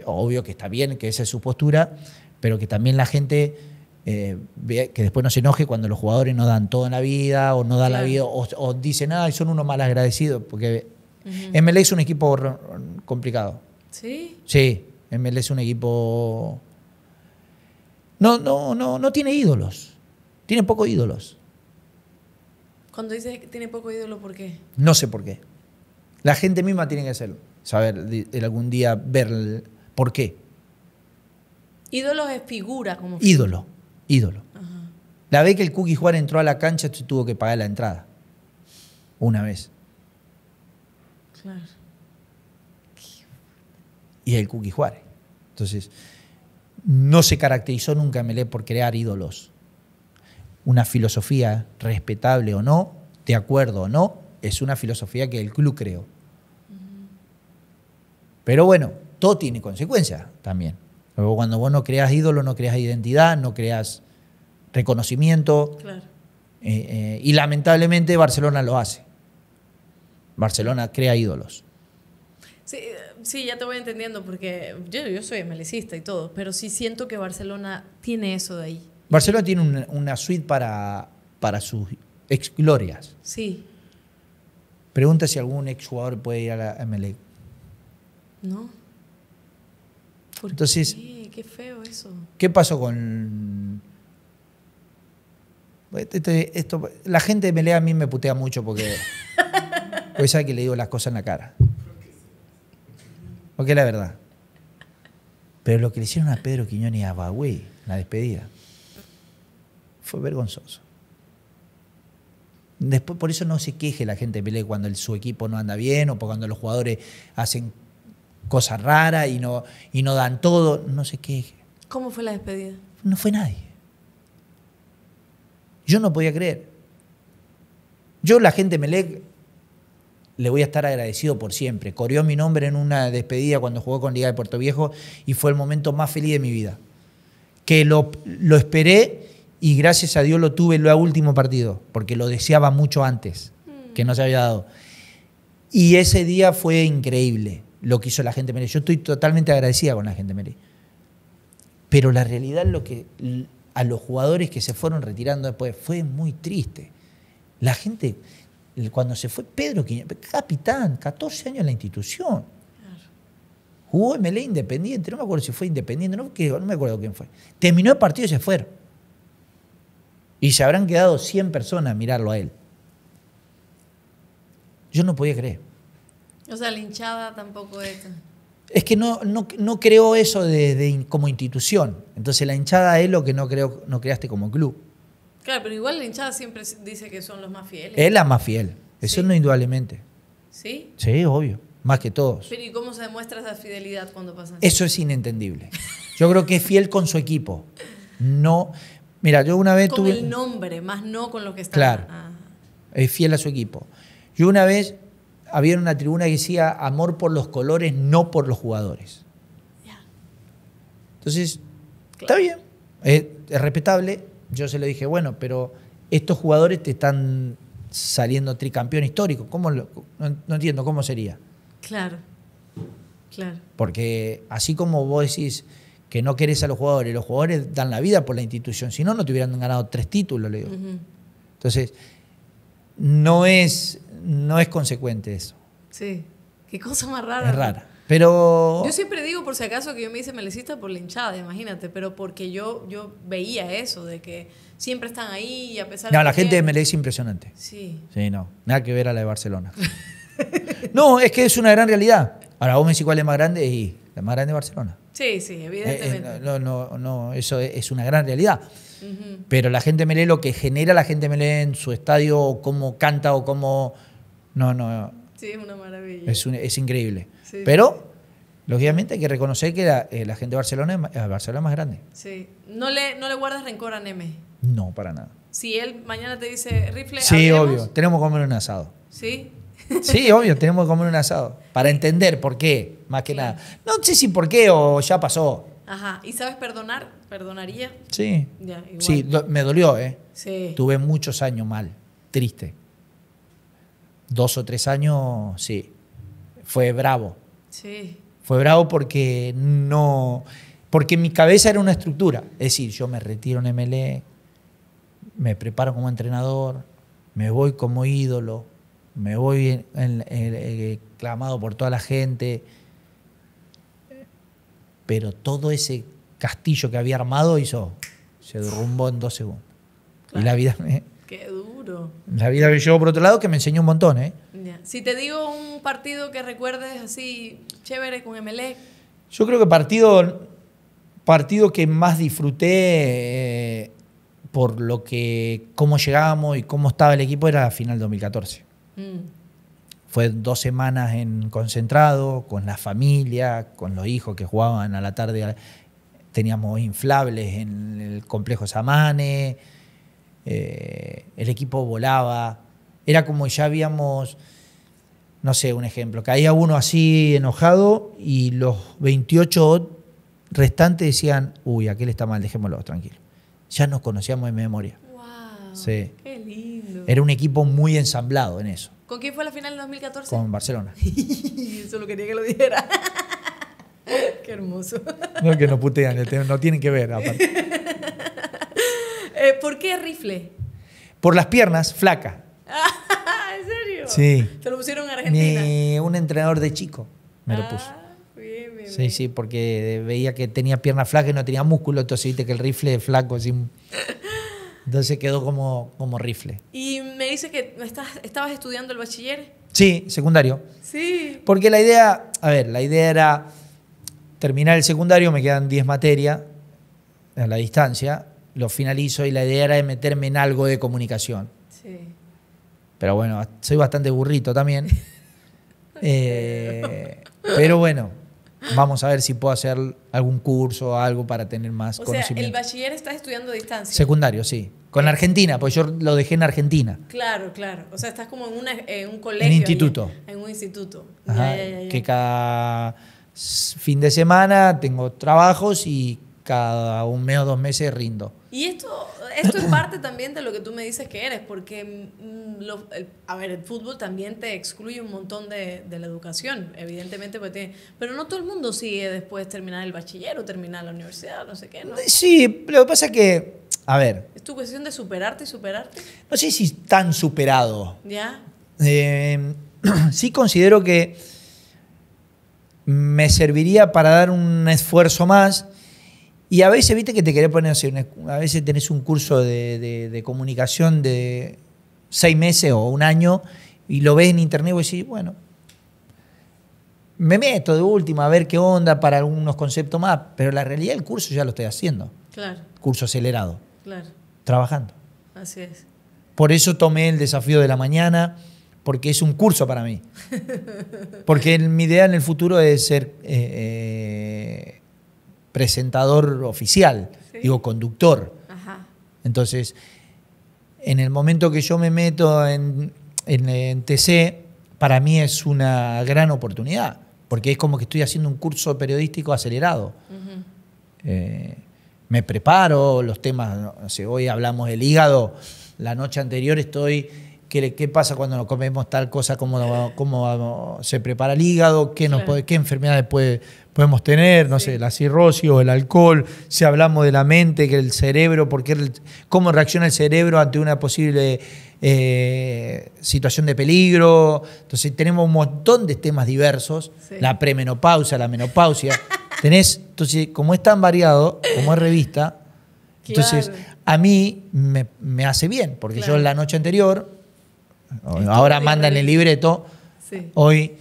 [SPEAKER 2] obvio que está bien, que esa es su postura, pero que también la gente eh, que después no se enoje cuando los jugadores no dan todo en la vida o no dan la vida o, o nada y son unos mal agradecidos, porque Emelec es un equipo complicado. ¿Sí? Sí, Emelec es un equipo no, no, no, no tiene ídolos. Tiene pocos ídolos.
[SPEAKER 1] Cuando dices que tiene poco ídolos, ¿por qué?
[SPEAKER 2] No sé por qué. La gente misma tiene que hacerlo. Saber algún día ver por qué.
[SPEAKER 1] Ídolos es figura como Ídolo,
[SPEAKER 2] ídolo. La vez que el Cookie entró a la cancha, tuvo que pagar la entrada. Una vez. Claro. Y el Cookie Juárez. Entonces, no se caracterizó nunca Melé por crear ídolos. Una filosofía respetable o no, de acuerdo o no, es una filosofía que el club creó. Pero bueno, todo tiene consecuencias también. cuando vos no creas ídolo, no creas identidad, no creas reconocimiento. Claro. Eh, eh, y lamentablemente Barcelona lo hace. Barcelona crea ídolos.
[SPEAKER 1] Sí, sí, ya te voy entendiendo porque yo, yo soy melecista y todo, pero sí siento que Barcelona tiene eso de ahí.
[SPEAKER 2] Barcelona tiene una, suite para, para sus ex glorias. Sí. Pregunta si algún ex exjugador puede ir a la MLE.
[SPEAKER 1] No. ¿Por Entonces, qué? qué feo eso. ¿Qué
[SPEAKER 2] pasó con este, esto, la gente de MLE a mí me putea mucho porque, pues sabe que le digo las cosas en la cara. Porque la verdad. Pero lo que le hicieron a Pedro Quiñón y a Bagüey, la despedida, fue vergonzoso. Después, por eso no se queje la gente de Pelé cuando su equipo no anda bien o cuando los jugadores hacen cosas raras y no, y no dan todo. No se queje.
[SPEAKER 1] ¿Cómo fue la despedida?
[SPEAKER 2] No fue nadie. Yo no podía creer. Yo, la gente de Melec, le voy a estar agradecido por siempre. Corrió mi nombre en una despedida cuando jugó con Liga de Puerto Viejo y fue el momento más feliz de mi vida. Que lo, esperé y gracias a Dios lo tuve en el último partido, porque lo deseaba mucho antes, que no se había dado. Y ese día fue increíble lo que hizo la gente Yo estoy totalmente agradecida con la gente Meré. Pero la realidad lo que a los jugadores que se fueron retirando después fue muy triste. La gente, cuando se fue Pedro capitán, 14 años en la institución. Jugó MLE Independiente, no me acuerdo si fue Independiente, no, me acuerdo quién fue. Terminó el partido y se fueron. Y se habrán quedado 100 personas a mirarlo a él. Yo no podía creer.
[SPEAKER 1] O sea, la hinchada tampoco es...
[SPEAKER 2] Es que no, no, no eso como institución. Entonces la hinchada es lo que no, creo, no creaste como club.
[SPEAKER 1] Claro, pero igual la hinchada siempre dice que son los más fieles. Es
[SPEAKER 2] la más fiel, eso no indudablemente. ¿Sí? Sí, obvio, más que todos.
[SPEAKER 1] Pero ¿y cómo se demuestra esa fidelidad cuando pasan? Eso
[SPEAKER 2] es inentendible. Yo creo que es fiel con su equipo. No, mira, yo una vez con el
[SPEAKER 1] nombre, más no con lo que está. Claro,
[SPEAKER 2] ah. es fiel a su equipo. Yo una vez había una tribuna que decía amor por los colores, no por los jugadores. Ya. Entonces, está bien, es respetable, yo se lo dije, bueno, pero estos jugadores te están saliendo tricampeón histórico. no, entiendo cómo sería.
[SPEAKER 1] Claro, claro.
[SPEAKER 2] Porque así como vos decís que no querés a los jugadores, los jugadores dan la vida por la institución, si no, no te hubieran ganado tres títulos, le digo. Entonces, no es, no es consecuente eso.
[SPEAKER 1] Sí, qué cosa más rara. rara.
[SPEAKER 2] Pero... Yo
[SPEAKER 1] siempre digo, por si acaso, que yo me hice melecista por la hinchada, imagínate, pero porque yo, yo veía eso, de que siempre están ahí a pesar no, la gente de Melé
[SPEAKER 2] es impresionante. Sí. Sí, no, nada que ver a la de Barcelona. no, es que es una gran realidad. Ahora vos me decís cuál es más grande y la más grande es Barcelona.
[SPEAKER 1] Sí, sí, eh, eh, evidentemente.
[SPEAKER 2] no, no, no, eso es una gran realidad. Pero la gente de Melé, lo que genera la gente de Melé en su estadio, cómo canta o cómo... No, no. Sí, es una maravilla. es increíble. Pero, lógicamente, hay que reconocer que la, eh, gente de Barcelona, es, eh, Barcelona más grande.
[SPEAKER 1] Sí. ¿No le, ¿No le guardas rencor a Neme?
[SPEAKER 2] No, para nada.
[SPEAKER 1] Si él mañana te dice rifle. Sí, obvio.
[SPEAKER 2] Tenemos que comer un asado. Sí. Sí, obvio, tenemos que comer un asado. Para entender por qué, más que nada. No sé si por qué o ya pasó.
[SPEAKER 1] Ajá. ¿Y sabes perdonar? ¿Perdonaría? Sí. Ya, Sí,
[SPEAKER 2] me dolió, ¿eh? Sí. Tuve muchos años mal, triste. Dos o tres años, sí. Fue bravo. Fue bravo porque no. Porque mi cabeza era una estructura. Es decir, yo me retiro en MLE, me preparo como entrenador, me voy como ídolo, me voy clamado por toda la gente. Pero todo ese castillo que había armado hizo. Se derrumbó en dos segundos. Y la vida me. Qué la vida que llevo por otro lado que me enseñó un montón, ¿eh?
[SPEAKER 1] Si te digo un partido que recuerdes así chévere con MLE.
[SPEAKER 2] Yo creo que partido, partido que más disfruté eh, por lo que, cómo llegábamos y cómo estaba el equipo era la final 2014. Mm. Fue dos semanas en concentrado, con la familia, con los hijos que jugaban a la tarde. Teníamos inflables en el complejo Samane eh, el equipo volaba, era como ya habíamos, no sé, un ejemplo, caía uno así enojado y los 28 restantes decían, uy, aquel está mal, dejémoslo, tranquilo. Ya nos conocíamos en memoria. Wow, sí. Qué
[SPEAKER 1] lindo. Era un
[SPEAKER 2] equipo muy ensamblado en eso.
[SPEAKER 1] ¿Con quién fue la final en 2014? Con Barcelona. Solo quería que lo dijera. Qué hermoso. No, que
[SPEAKER 2] no putean, no tienen que ver, aparte.
[SPEAKER 1] Eh, ¿Por qué rifle?
[SPEAKER 2] Por las piernas, flaca. ¿En serio?
[SPEAKER 1] Sí. ¿Te lo pusieron en Argentina?
[SPEAKER 2] un entrenador de chico me lo ah, puso. sí, sí, porque veía que tenía piernas flacas y no tenía músculo, entonces viste que el rifle es flaco, así. Entonces quedó como, como rifle. Y
[SPEAKER 1] me dice que estabas estudiando el bachiller.
[SPEAKER 2] Sí, secundario.
[SPEAKER 1] Sí. Porque la
[SPEAKER 2] idea, a ver, la idea era terminar el secundario, me quedan 10 materias a la distancia, lo finalizo y la idea era de meterme en algo de comunicación. Sí. Pero bueno, soy bastante burrito también. pero bueno, vamos a ver si puedo hacer algún curso o algo para tener más o Sea, el
[SPEAKER 1] bachiller estás estudiando a distancia.
[SPEAKER 2] Secundario, sí. Con Argentina, pues yo lo dejé en Argentina.
[SPEAKER 1] Claro, claro. O sea, estás como en, una, un colegio. En un instituto. en un instituto. Que
[SPEAKER 2] cada fin de semana tengo trabajos y cada un mes o dos meses rindo.
[SPEAKER 1] Y esto, esto es parte también de lo que tú me dices que eres, porque, mm, lo, a ver, el fútbol también te excluye un montón de, de la educación, evidentemente, pero no todo el mundo sigue después terminar el bachiller o terminar la universidad, no sé qué, ¿no?
[SPEAKER 2] Eh, sí, lo que pasa es que, a ver.
[SPEAKER 1] ¿Es tu cuestión de superarte y superarte?
[SPEAKER 2] No sé si tan superado. ¿Ya? Eh, sí considero que me serviría para dar un esfuerzo más y a veces, viste, que te querés poner, a veces tenés un curso de, comunicación de seis meses o un año y lo ves en internet y vos decís, bueno, me meto de última a ver qué onda para algunos conceptos más, pero la realidad el curso ya lo estoy haciendo. Claro. Curso acelerado. Claro. Trabajando. Así es. Por eso tomé el desafío de la mañana, porque es un curso para mí. Porque mi idea en el futuro es ser eh, eh, presentador oficial, digo conductor. Entonces, en el momento que yo me meto en, en, TC, para mí es una gran oportunidad, porque es como que estoy haciendo un curso periodístico acelerado. Eh, me preparo los temas, sé, hoy hablamos del hígado, la noche anterior estoy qué, pasa cuando nos comemos tal cosa, cómo, cómo se prepara el hígado, qué, enfermedades podemos tener, no sé, la cirrosis o el alcohol, si hablamos de la mente, que el cerebro, porque cómo reacciona el cerebro ante una posible eh, situación de peligro. Entonces tenemos un montón de temas diversos, la premenopausia, la menopausia. Tenés, entonces, como es tan variado, como es revista, entonces a mí me, hace bien, porque yo la noche anterior Ahora mandan el libreto. Hoy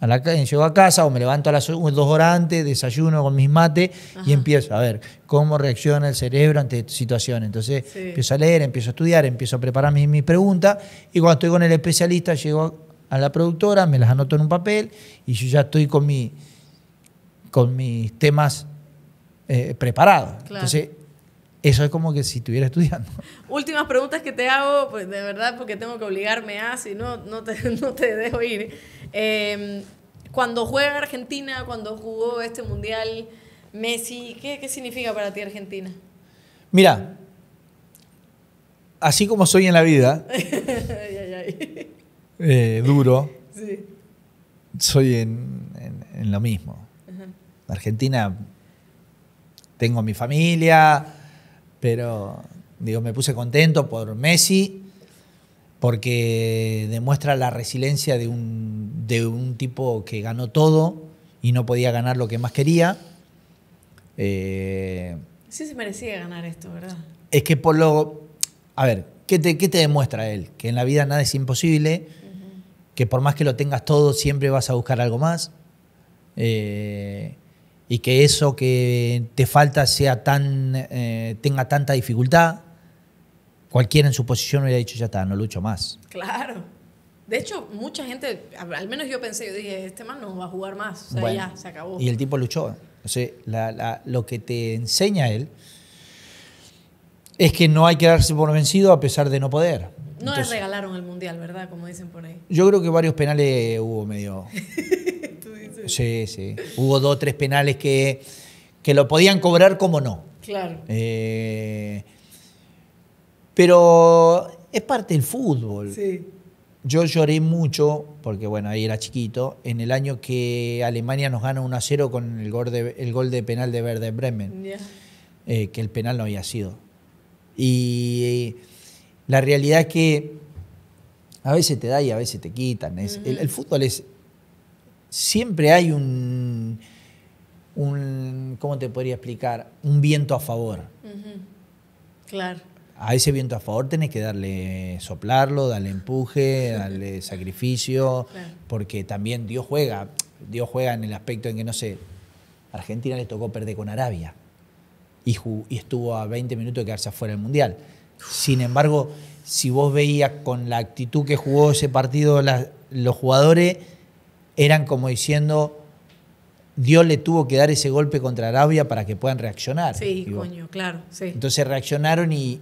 [SPEAKER 2] llego a casa o me levanto a las dos horas antes, desayuno con mis mates y empiezo a ver cómo reacciona el cerebro ante situaciones. Entonces empiezo a leer, empiezo a estudiar, empiezo a preparar mis, preguntas y cuando estoy con el especialista llego a la productora, me las anoto en un papel y yo ya estoy con, mi, con mis temas eh, preparados. Entonces eso es como que si estuviera estudiando.
[SPEAKER 1] Últimas preguntas que te hago, pues de verdad, porque tengo que obligarme a, si no, no te, dejo ir. Em, cuando juega Argentina, cuando jugó este Mundial, Messi, ¿qué, ¿qué, significa para ti Argentina?
[SPEAKER 2] Mira, así como soy en la vida, eh, duro, soy en, lo mismo. Argentina, tengo mi familia, pero, digo, me puse contento por Messi, porque demuestra la resiliencia de un, tipo que ganó todo y no podía ganar lo que más quería. Eh, sí
[SPEAKER 1] se merecía ganar esto, ¿verdad?
[SPEAKER 2] Es que por lo... A ver, ¿qué te, qué te demuestra él? Que en la vida nada es imposible, que por más que lo tengas todo, siempre vas a buscar algo más. Eh, y que eso que te falta sea tan, eh, tenga tanta dificultad, cualquiera en su posición hubiera dicho, ya está, no lucho más.
[SPEAKER 1] Claro. De hecho, mucha gente, al menos yo pensé, yo dije, este man no va a jugar más, o sea, ya, se acabó. Y el
[SPEAKER 2] tipo luchó. O lo que te enseña él es que no hay que darse por vencido a pesar de no poder. No le
[SPEAKER 1] regalaron el Mundial, ¿verdad? Como dicen por ahí.
[SPEAKER 2] Yo creo que varios penales hubo medio... Sí, sí. Hubo dos o tres penales que, lo podían cobrar como no. Claro. Eh, pero es parte del fútbol. Sí. Yo lloré mucho, porque bueno, ahí era chiquito, en el año que Alemania nos gana 1 a 0 con el gol de, el gol de penal de Verde Bremen, eh, que el penal no había sido. Y eh, la realidad es que a veces te da y a veces te quitan. Es, el, fútbol es, siempre hay un, un ¿cómo te podría explicar? Un viento a favor. Claro. A ese viento a favor tenés que darle, soplarlo, darle empuje, darle sacrificio, porque también Dios juega. Dios juega en el aspecto en que, no sé, Argentina le tocó perder con Arabia y, y estuvo a 20 minutos de quedarse afuera del Mundial. Sin embargo, si vos veías con la actitud que jugó ese partido los jugadores, eran como diciendo, Dios le tuvo que dar ese golpe contra Arabia para que puedan reaccionar. Sí, coño, claro. Entonces reaccionaron y,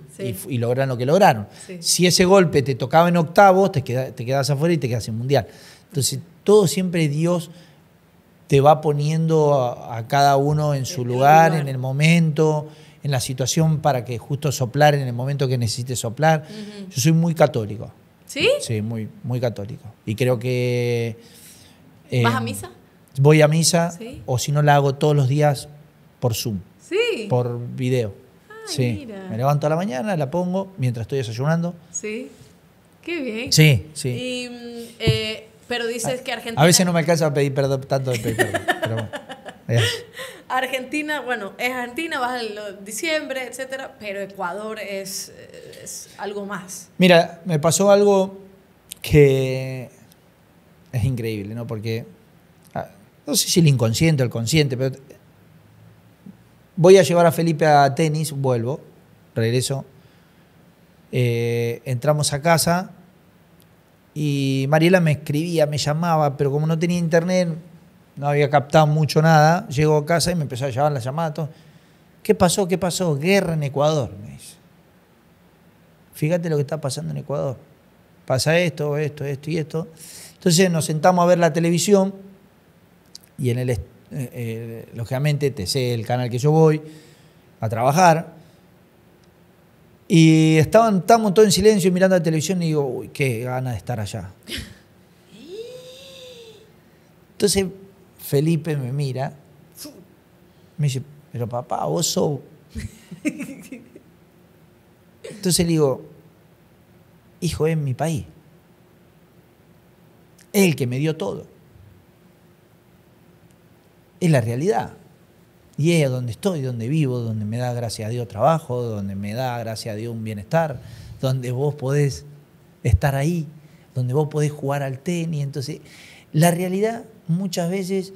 [SPEAKER 2] lograron lo que lograron. Si ese golpe te tocaba en octavos, te, quedas, te quedas afuera y te quedas en mundial. Entonces, todo siempre Dios te va poniendo a, cada uno en su lugar, en el momento, en la situación para que justo soplar en el momento que necesites soplar. Yo soy muy católico. ¿Sí? Sí, muy, muy católico. Y creo que ¿Vas a em, misa? Voy a misa, o si no la hago todos los días por Zoom. Sí. Por video. Ay, sí. Mira. Me levanto a la mañana, la pongo mientras estoy desayunando.
[SPEAKER 1] Sí. Qué bien. Sí, sí. Mm, eh, pero dices que Argentina. A veces no
[SPEAKER 2] me alcanza a pedir tanto de pedir
[SPEAKER 1] Argentina, bueno, es Argentina, vas en diciembre, etcétera, pero Ecuador es, algo más.
[SPEAKER 2] Mira, me pasó algo que es increíble, ¿no? Porque, ah, no sé si el inconsciente o el consciente, pero voy a llevar a Felipe a tenis, vuelvo, regreso, eh, entramos a casa y Mariela me escribía, me llamaba, pero como no tenía internet, no había captado mucho nada, llego a casa y me empezó a llamar la llamada. ¿Qué pasó? ¿Qué pasó? Guerra en Ecuador, me dice. Fíjate lo que está pasando en Ecuador. Pasa esto, esto, esto y esto. Entonces nos sentamos a ver la televisión y en el, eh, eh, lógicamente, el canal que yo voy a trabajar, y estaban, estábamos todos en silencio mirando la televisión y digo, uy, qué gana de estar allá. Entonces Felipe me mira, me dice, pero papá, vos sos... Entonces le digo, hijo, es mi país el que me dio todo. Es la realidad. Y es donde estoy, donde vivo, donde me da gracias a Dios trabajo, donde me da gracias a Dios un bienestar, donde vos podés estar ahí, donde vos podés jugar al tenis. Entonces, la realidad muchas veces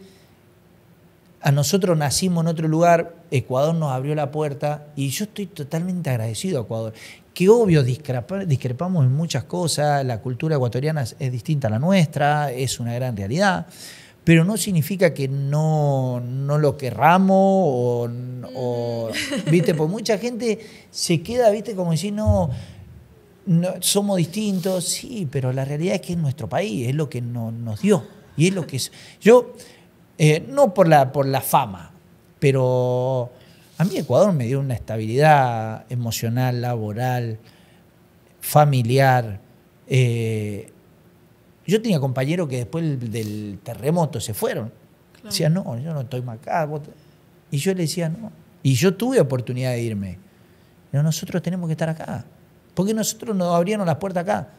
[SPEAKER 2] a nosotros nacimos en otro lugar, Ecuador nos abrió la puerta y yo estoy totalmente agradecido a Ecuador que obvio discrepamos en muchas cosas, la cultura ecuatoriana es, distinta a la nuestra, es una gran realidad, pero no significa que no, lo querramos o, viste, por mucha gente se queda, viste, como decir, no, somos distintos, sí, pero la realidad es que es nuestro país, es lo que nos dio y es lo que es. Yo, eh, no por la, por la fama, pero a mí Ecuador me dio una estabilidad emocional, laboral, familiar. Eh, yo tenía compañeros que después del terremoto se fueron. Decían, no, yo no estoy más acá. Y yo le decía, no. Y yo tuve oportunidad de irme. Pero nosotros tenemos que estar acá. Porque nosotros nos abrieron las puertas acá.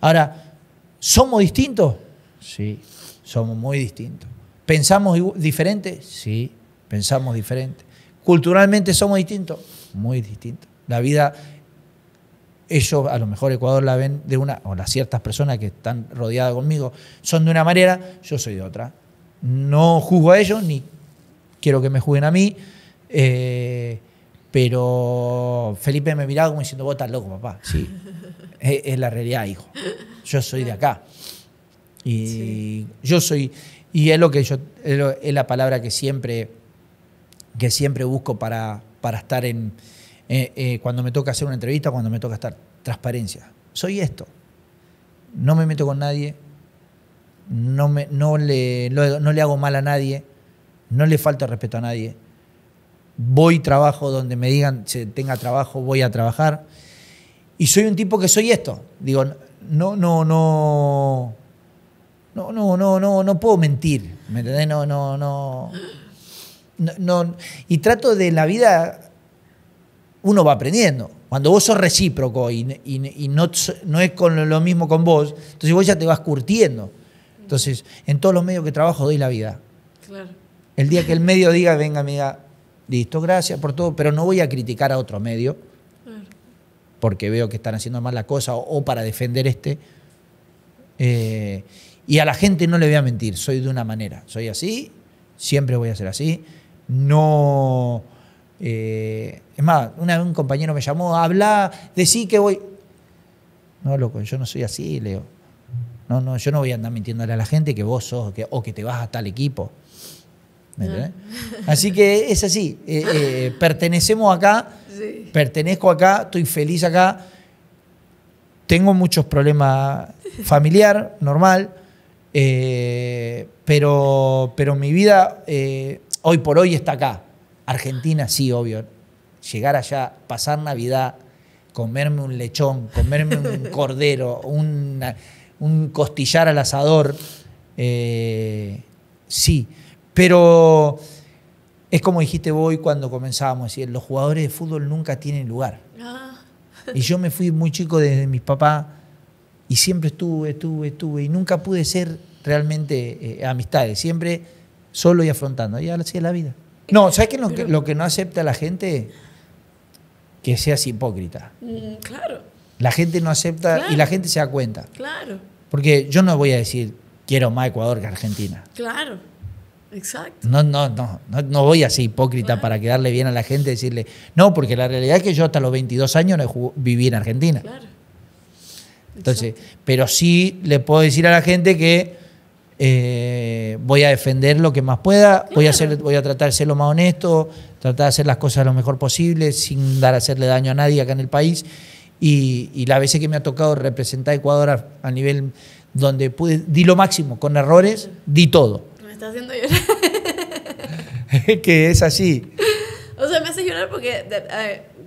[SPEAKER 2] Ahora, ¿somos distintos? Sí, somos muy distintos. ¿Pensamos diferente? Sí, pensamos diferente. Culturalmente somos distintos, muy distintos. La vida, ellos, a lo mejor Ecuador la ven de una, o las ciertas personas que están rodeadas conmigo, son de una manera, yo soy de otra. No juzgo a ellos, ni quiero que me juzguen a mí. Eh, pero Felipe me miraba como diciendo, vos estás loco, papá. Sí, es, la realidad, hijo. Yo soy de acá. Y yo soy, y es lo que yo, es la palabra que siempre que siempre busco para, estar en, eh, eh, cuando me toca hacer una entrevista, cuando me toca estar, transparencia. Soy esto. No me meto con nadie, no, me, le, no, le hago mal a nadie, no le falta respeto a nadie. Voy, trabajo donde me digan, se tenga trabajo, voy a trabajar. Y soy un tipo que soy esto. Digo, no, no, no. No, no, no, no, no puedo mentir. ¿Me entendés? No, no, no. No, y trato de la vida, uno va aprendiendo. Cuando vos sos recíproco y, no, es con lo mismo con vos, entonces vos ya te vas curtiendo. Entonces, en todos los medios que trabajo doy la vida. El día que el medio diga, venga, amiga, listo, gracias por todo, pero no voy a criticar a otro medio porque veo que están haciendo mal la cosa o, para defender este. Eh, y a la gente no le voy a mentir, soy de una manera, soy así, siempre voy a ser así no... Eh, es más, un compañero me llamó, habla, decí que voy... No, loco, yo no soy así, Leo. No, no, yo no voy a andar mintiéndole a la gente que vos sos o que te vas a tal equipo. ¿Me ah. Así que es así, eh, eh, pertenecemos acá, pertenezco acá, estoy feliz acá, tengo muchos problemas familiar, normal, pero, pero mi vida hoy por hoy está acá. Argentina sí, obvio. Llegar allá, pasar Navidad, comerme un lechón, comerme un cordero, un costillar al asador, eh, sí. Pero es como dijiste vos cuando comenzábamos, los jugadores de fútbol nunca tienen lugar.
[SPEAKER 1] Ah. Y yo
[SPEAKER 2] me fui muy chico desde mis papás y siempre estuve, estuve, estuve y nunca pude ser realmente eh, amistades. Siempre solo y afrontando. Ya así es la vida. No, ¿sabes Lo, que, lo que no acepta la gente que seas hipócrita.
[SPEAKER 1] Mm, claro.
[SPEAKER 2] La gente no acepta y la gente se da cuenta. Claro. Porque yo no voy a decir quiero más Ecuador que Argentina.
[SPEAKER 1] Claro. Exacto.
[SPEAKER 2] No, no, no, no, voy a ser hipócrita para quedarle bien a la gente y decirle, no, porque la realidad es que yo hasta los 22 años no viví en Argentina. Claro. Entonces, pero sí le puedo decir a la gente que eh, voy a defender lo que más pueda, voy a, hacer, voy a tratar de ser lo más honesto, tratar de hacer las cosas lo mejor posible, sin dar a hacerle daño a nadie acá en el país. Y, y las veces que me ha tocado representar a Ecuador a, nivel donde pude, di lo máximo, con errores, di todo.
[SPEAKER 1] Me está haciendo llorar.
[SPEAKER 2] que es así.
[SPEAKER 1] O sea, me hace llorar porque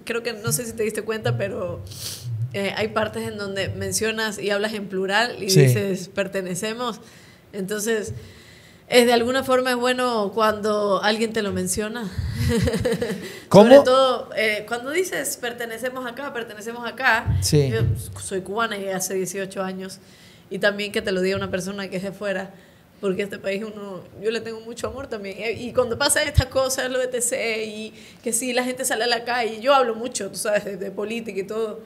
[SPEAKER 1] creo que no sé si te diste cuenta, pero eh, hay partes en donde mencionas y hablas en plural y dices pertenecemos. Entonces, es eh, de alguna forma es bueno cuando alguien te lo menciona. Sobre todo eh, cuando dices pertenecemos acá, pertenecemos acá. Yo soy cubana y hace 18 años. Y también que te lo diga una persona que es de fuera. Porque este país uno, yo le tengo mucho amor también. Eh, y cuando pasa estas cosas, lo de TC y que si la gente sale a la calle. Yo hablo mucho, tú sabes, de política y todo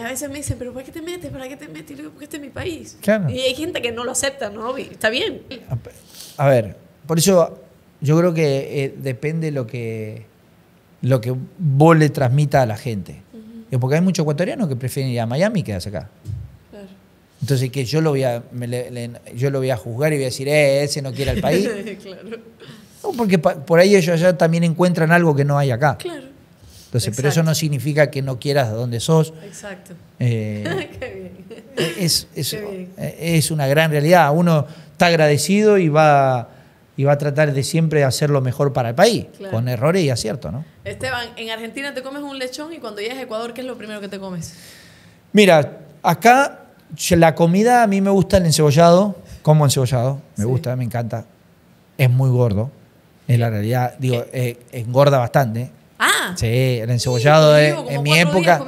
[SPEAKER 1] a veces me dicen, pero ¿para qué te metes? ¿Para qué te metes? Y porque este es mi país. Y hay gente que no lo acepta, ¿no? está bien.
[SPEAKER 2] A ver, por eso yo creo que eh, depende lo que, lo que vos le transmita a la gente. Porque hay muchos ecuatorianos que prefieren ir a Miami que a acá. Entonces que yo lo voy a, yo lo voy a juzgar y voy a decir, eh, ese no quiere al país. claro. porque por ahí ellos allá también encuentran algo que no hay acá. Claro pero eso no significa que no quieras donde sos. Exacto. Eh, eh, es, una gran realidad. Uno está agradecido y va, y va a tratar de siempre hacer lo mejor para el país, con errores y aciertos, ¿no?
[SPEAKER 1] Esteban, en Argentina te comes un lechón y cuando llegas a Ecuador, ¿qué es lo primero que te comes?
[SPEAKER 2] Mira, acá la comida a mí me gusta el encebollado, como encebollado, me gusta, me encanta. Es muy gordo, en la realidad. Digo, eh. engorda bastante. Ah. Sí, el encebollado en mi época.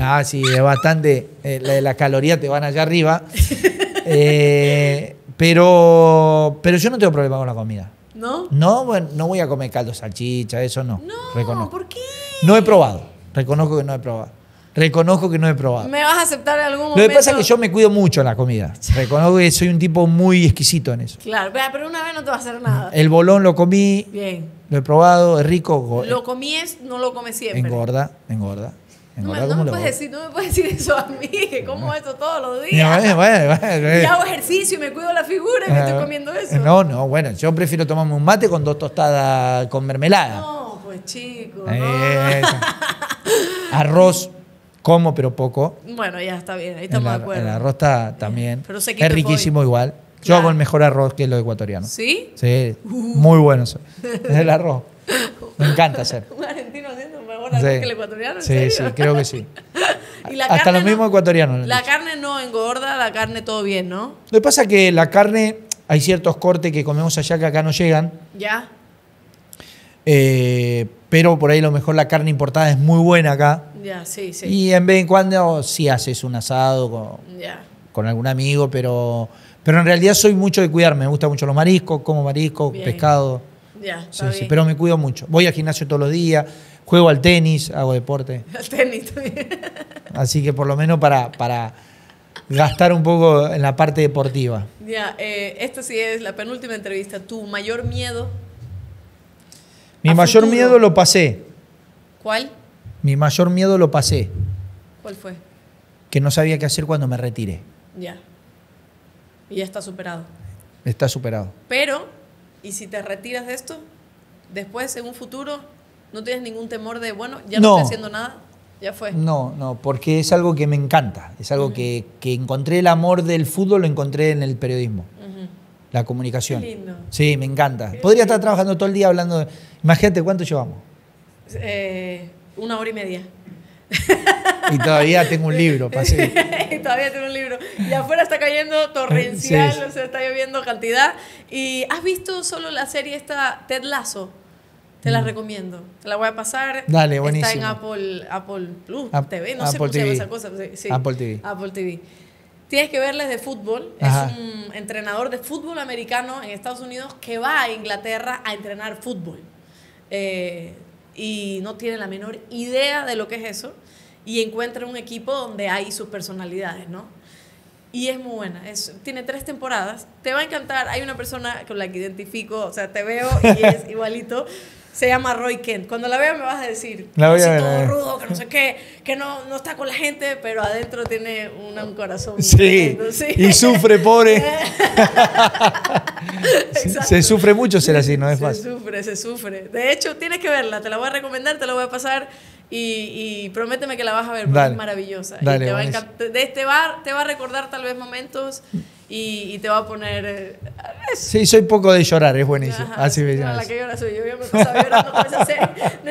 [SPEAKER 2] Ah, sí, es bastante. Eh, las calorías te van allá arriba. Eh, pero, pero yo no tengo problema con la comida. ¿No? No, bueno, no voy a comer caldo, salchicha, eso no. No, ¿por qué? No he probado. Reconozco que no he probado. Reconozco que no he probado. ¿Me
[SPEAKER 1] vas a aceptar en algún momento? Lo que pasa es que yo
[SPEAKER 2] me cuido mucho la comida. Reconozco que soy un tipo muy exquisito en eso.
[SPEAKER 1] Claro, pero una vez no te va a hacer
[SPEAKER 2] nada. El bolón lo comí. Bien. Lo he probado, es rico. Lo
[SPEAKER 1] comí, no lo comes siempre. Engorda,
[SPEAKER 2] engorda. engorda no, no me, puedes decir,
[SPEAKER 1] no me puedes decir eso a mí, que como eso todos los días. Bueno,
[SPEAKER 2] bueno, Y hago
[SPEAKER 1] ejercicio y me cuido la figura y me estoy comiendo eh, eso. No,
[SPEAKER 2] no, bueno, yo prefiero tomarme un mate con dos tostadas con mermelada.
[SPEAKER 1] No, pues chico. Eh,
[SPEAKER 2] arroz como, pero poco.
[SPEAKER 1] Bueno, ya está bien, ahí estamos de acuerdo. El arroz
[SPEAKER 2] está también. Pero es riquísimo igual. Yo hago el mejor arroz que lo ecuatoriano. ¿Sí? Sí. Uh. Muy bueno Es el arroz. Me encanta hacer. Un argentino haciendo mejor arroz que el
[SPEAKER 1] ecuatoriano. ¿en sí, sí, creo que sí. Hasta
[SPEAKER 2] los mismos ecuatorianos. La
[SPEAKER 1] carne no engorda, la carne todo bien, ¿no?
[SPEAKER 2] Lo que pasa es que la carne, hay ciertos cortes que comemos allá que acá no llegan. Ya. Eh, pero por ahí a lo mejor la carne importada es muy buena acá.
[SPEAKER 1] Ya, sí, sí. Y en vez
[SPEAKER 2] en cuando sí haces un asado con algún amigo, pero pero en realidad soy mucho de cuidarme. Me gusta mucho los mariscos, como marisco pescado.
[SPEAKER 1] Ya, pero me
[SPEAKER 2] cuido mucho. Voy al gimnasio todos los días, juego al tenis, hago deporte.
[SPEAKER 1] Al tenis también.
[SPEAKER 2] Así que por lo menos para, para gastar un poco en la parte deportiva.
[SPEAKER 1] Ya, eh, esta sí es la penúltima entrevista. ¿Tu mayor miedo?
[SPEAKER 2] Mi mayor miedo lo pasé. ¿Cuál? Mi mayor miedo lo pasé. ¿Cuál fue? Que no sabía qué hacer cuando me retiré.
[SPEAKER 1] Ya y ya está superado.
[SPEAKER 2] Está superado.
[SPEAKER 1] Pero, ¿y si te retiras de esto? Después, en un futuro, no tienes ningún temor de, bueno, ya no, estoy haciendo nada. Ya
[SPEAKER 2] fue. No, no, porque es algo que me encanta. Es algo que, encontré el amor del fútbol, lo encontré en el periodismo. La comunicación. Qué lindo. Sí, me encanta. Podría estar trabajando todo el día hablando. De... Imagínate cuánto llevamos.
[SPEAKER 1] Eh, una hora y media. Y todavía
[SPEAKER 2] tengo un libro, pase.
[SPEAKER 1] y todavía tengo un libro. Y afuera está cayendo torrencial, Se está lloviendo cantidad. ¿Y has visto solo la serie esta, Ted Lasso? Te la mm. recomiendo. Te la voy a pasar. Dale, buenísimo. Está en Apple, Plus, TV, no sé cómo se esa cosa. Apple TV. Apple TV. Tienes que verles de fútbol. Es un entrenador de fútbol americano en Estados Unidos que va a Inglaterra a entrenar fútbol. Eh, y no tiene la menor idea de lo que es eso y encuentra un equipo donde hay sus personalidades, ¿no? Y es muy buena, es, tiene tres temporadas, te va a encantar, hay una persona con la que identifico, o sea, te veo y es igualito se llama Roy Kent. Cuando la vea me vas a decir, la todo rudo, que no sé qué, que no, está con la gente, pero adentro tiene un corazón. Sí, y sufre, pobre. se,
[SPEAKER 2] sufre mucho ser así, no es se fácil. Se
[SPEAKER 1] sufre, se sufre. De hecho, tienes que verla, te la voy a recomendar, te la voy a pasar y, prométeme que la vas a ver, porque maravillosa. de este bar te va a recordar tal vez momentos y, te va a poner... Eh,
[SPEAKER 2] sí, soy poco de llorar, es buenísimo. así me No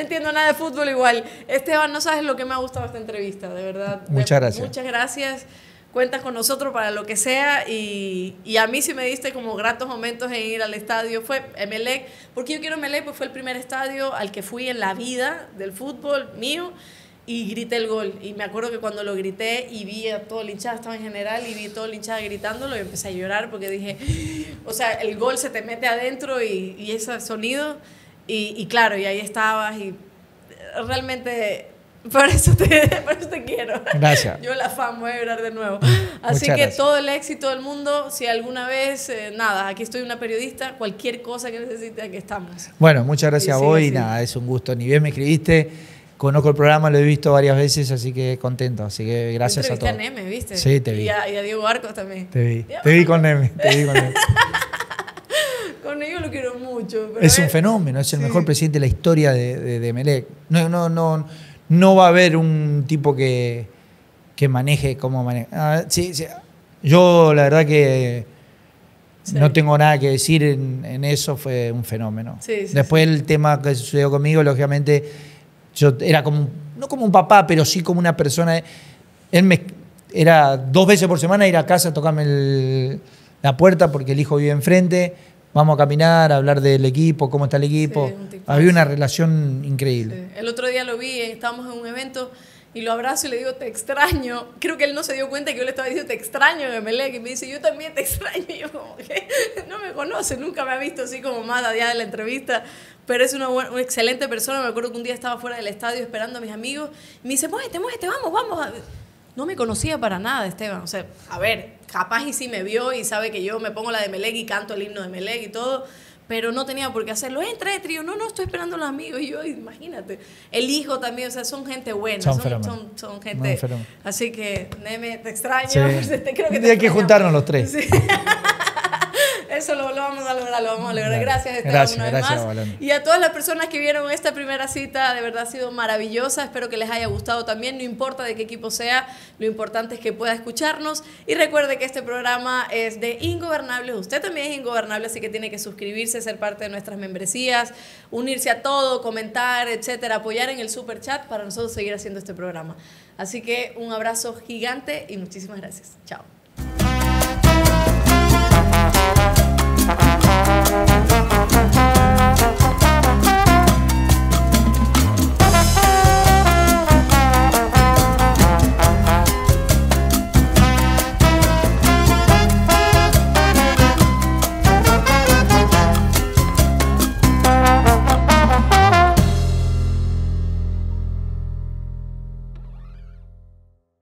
[SPEAKER 1] entiendo nada de fútbol igual. Esteban, no sabes lo que me ha gustado esta entrevista, de verdad. Muchas gracias. Muchas gracias cuentas con nosotros para lo que sea y, y, a mí sí me diste como gratos momentos en ir al estadio, fue Emelec, porque yo quiero Emelec, pues fue el primer estadio al que fui en la vida del fútbol mío y grité el gol. Y me acuerdo que cuando lo grité y vi a todo el hinchada, estaba en general, y vi a todo el hinchada gritándolo y empecé a llorar porque dije, o sea, el gol se te mete adentro y, y ese sonido. Y, y, claro, y ahí estabas y realmente... Por eso, te, por eso te quiero. Gracias. Yo la fan voy a llorar de nuevo. Así que todo el éxito del mundo, si alguna vez, eh, nada, aquí estoy una periodista, cualquier cosa que necesite, aquí estamos.
[SPEAKER 2] Bueno, muchas gracias a vos y nada, es un gusto. Ni bien me escribiste, Conozco el programa, lo he visto varias veces, así que contento. Así que gracias a todos. ¿viste? Sí, te vi. Y a,
[SPEAKER 1] Diego Arcos también. Te
[SPEAKER 2] vi. Te vi con Neme. Te vi con Neme.
[SPEAKER 1] con ellos lo quiero mucho. es un fenómeno, es el mejor
[SPEAKER 2] presidente de la historia de, Melec. No, no, no, va a haber un tipo que, maneje como maneja. Yo la verdad que no tengo nada que decir en, en eso, fue un fenómeno. Después el tema que sucedió conmigo, lógicamente yo era como, no como un papá, pero sí como una persona. Él me, era dos veces por semana ir a casa, tocarme la puerta porque el hijo vive enfrente. Vamos a caminar, a hablar del equipo, cómo está el equipo. Había una relación increíble.
[SPEAKER 1] El otro día lo vi, estábamos en un evento y lo abrazo y le digo, te extraño. Creo que él no se dio cuenta que yo le estaba diciendo, te extraño, Emelec. Y me dice, yo también te extraño. Y yo como que no me conoce, nunca me ha visto así como más allá de la entrevista. Pero es una, excelente persona. Me acuerdo que un día estaba fuera del estadio esperando a mis amigos. Y me dice, muévete, muévete, vamos, vamos. No me conocía para nada, Esteban. O sea, a ver, capaz y sí me vio y sabe que yo me pongo la de Melec y canto el himno de Melec y todo pero no tenía por qué hacerlo. Entra, trío, no, no, estoy esperando a los amigos. Y yo, imagínate, el hijo también, o sea, son gente buena, son, son, son, gente. Así que, Neme, te extraño. Este, creo que te Hay que juntarnos
[SPEAKER 2] los tres.
[SPEAKER 1] Eso lo, vamos a lograr, lo vamos a lograr. Gracias, gracias, una vez más. Y a todas las personas que vieron esta primera cita, de verdad ha sido maravillosa. Espero que les haya gustado también. No importa de qué equipo sea, lo importante es que pueda escucharnos. Y recuerde que este programa es de Ingobernables. Usted también es ingobernable, así que tiene que suscribirse, ser parte de nuestras membresías, unirse a todo, comentar, etcétera, apoyar en el super chat para nosotros seguir haciendo este programa. Así que un abrazo gigante y muchísimas gracias. Chao.
[SPEAKER 2] Thank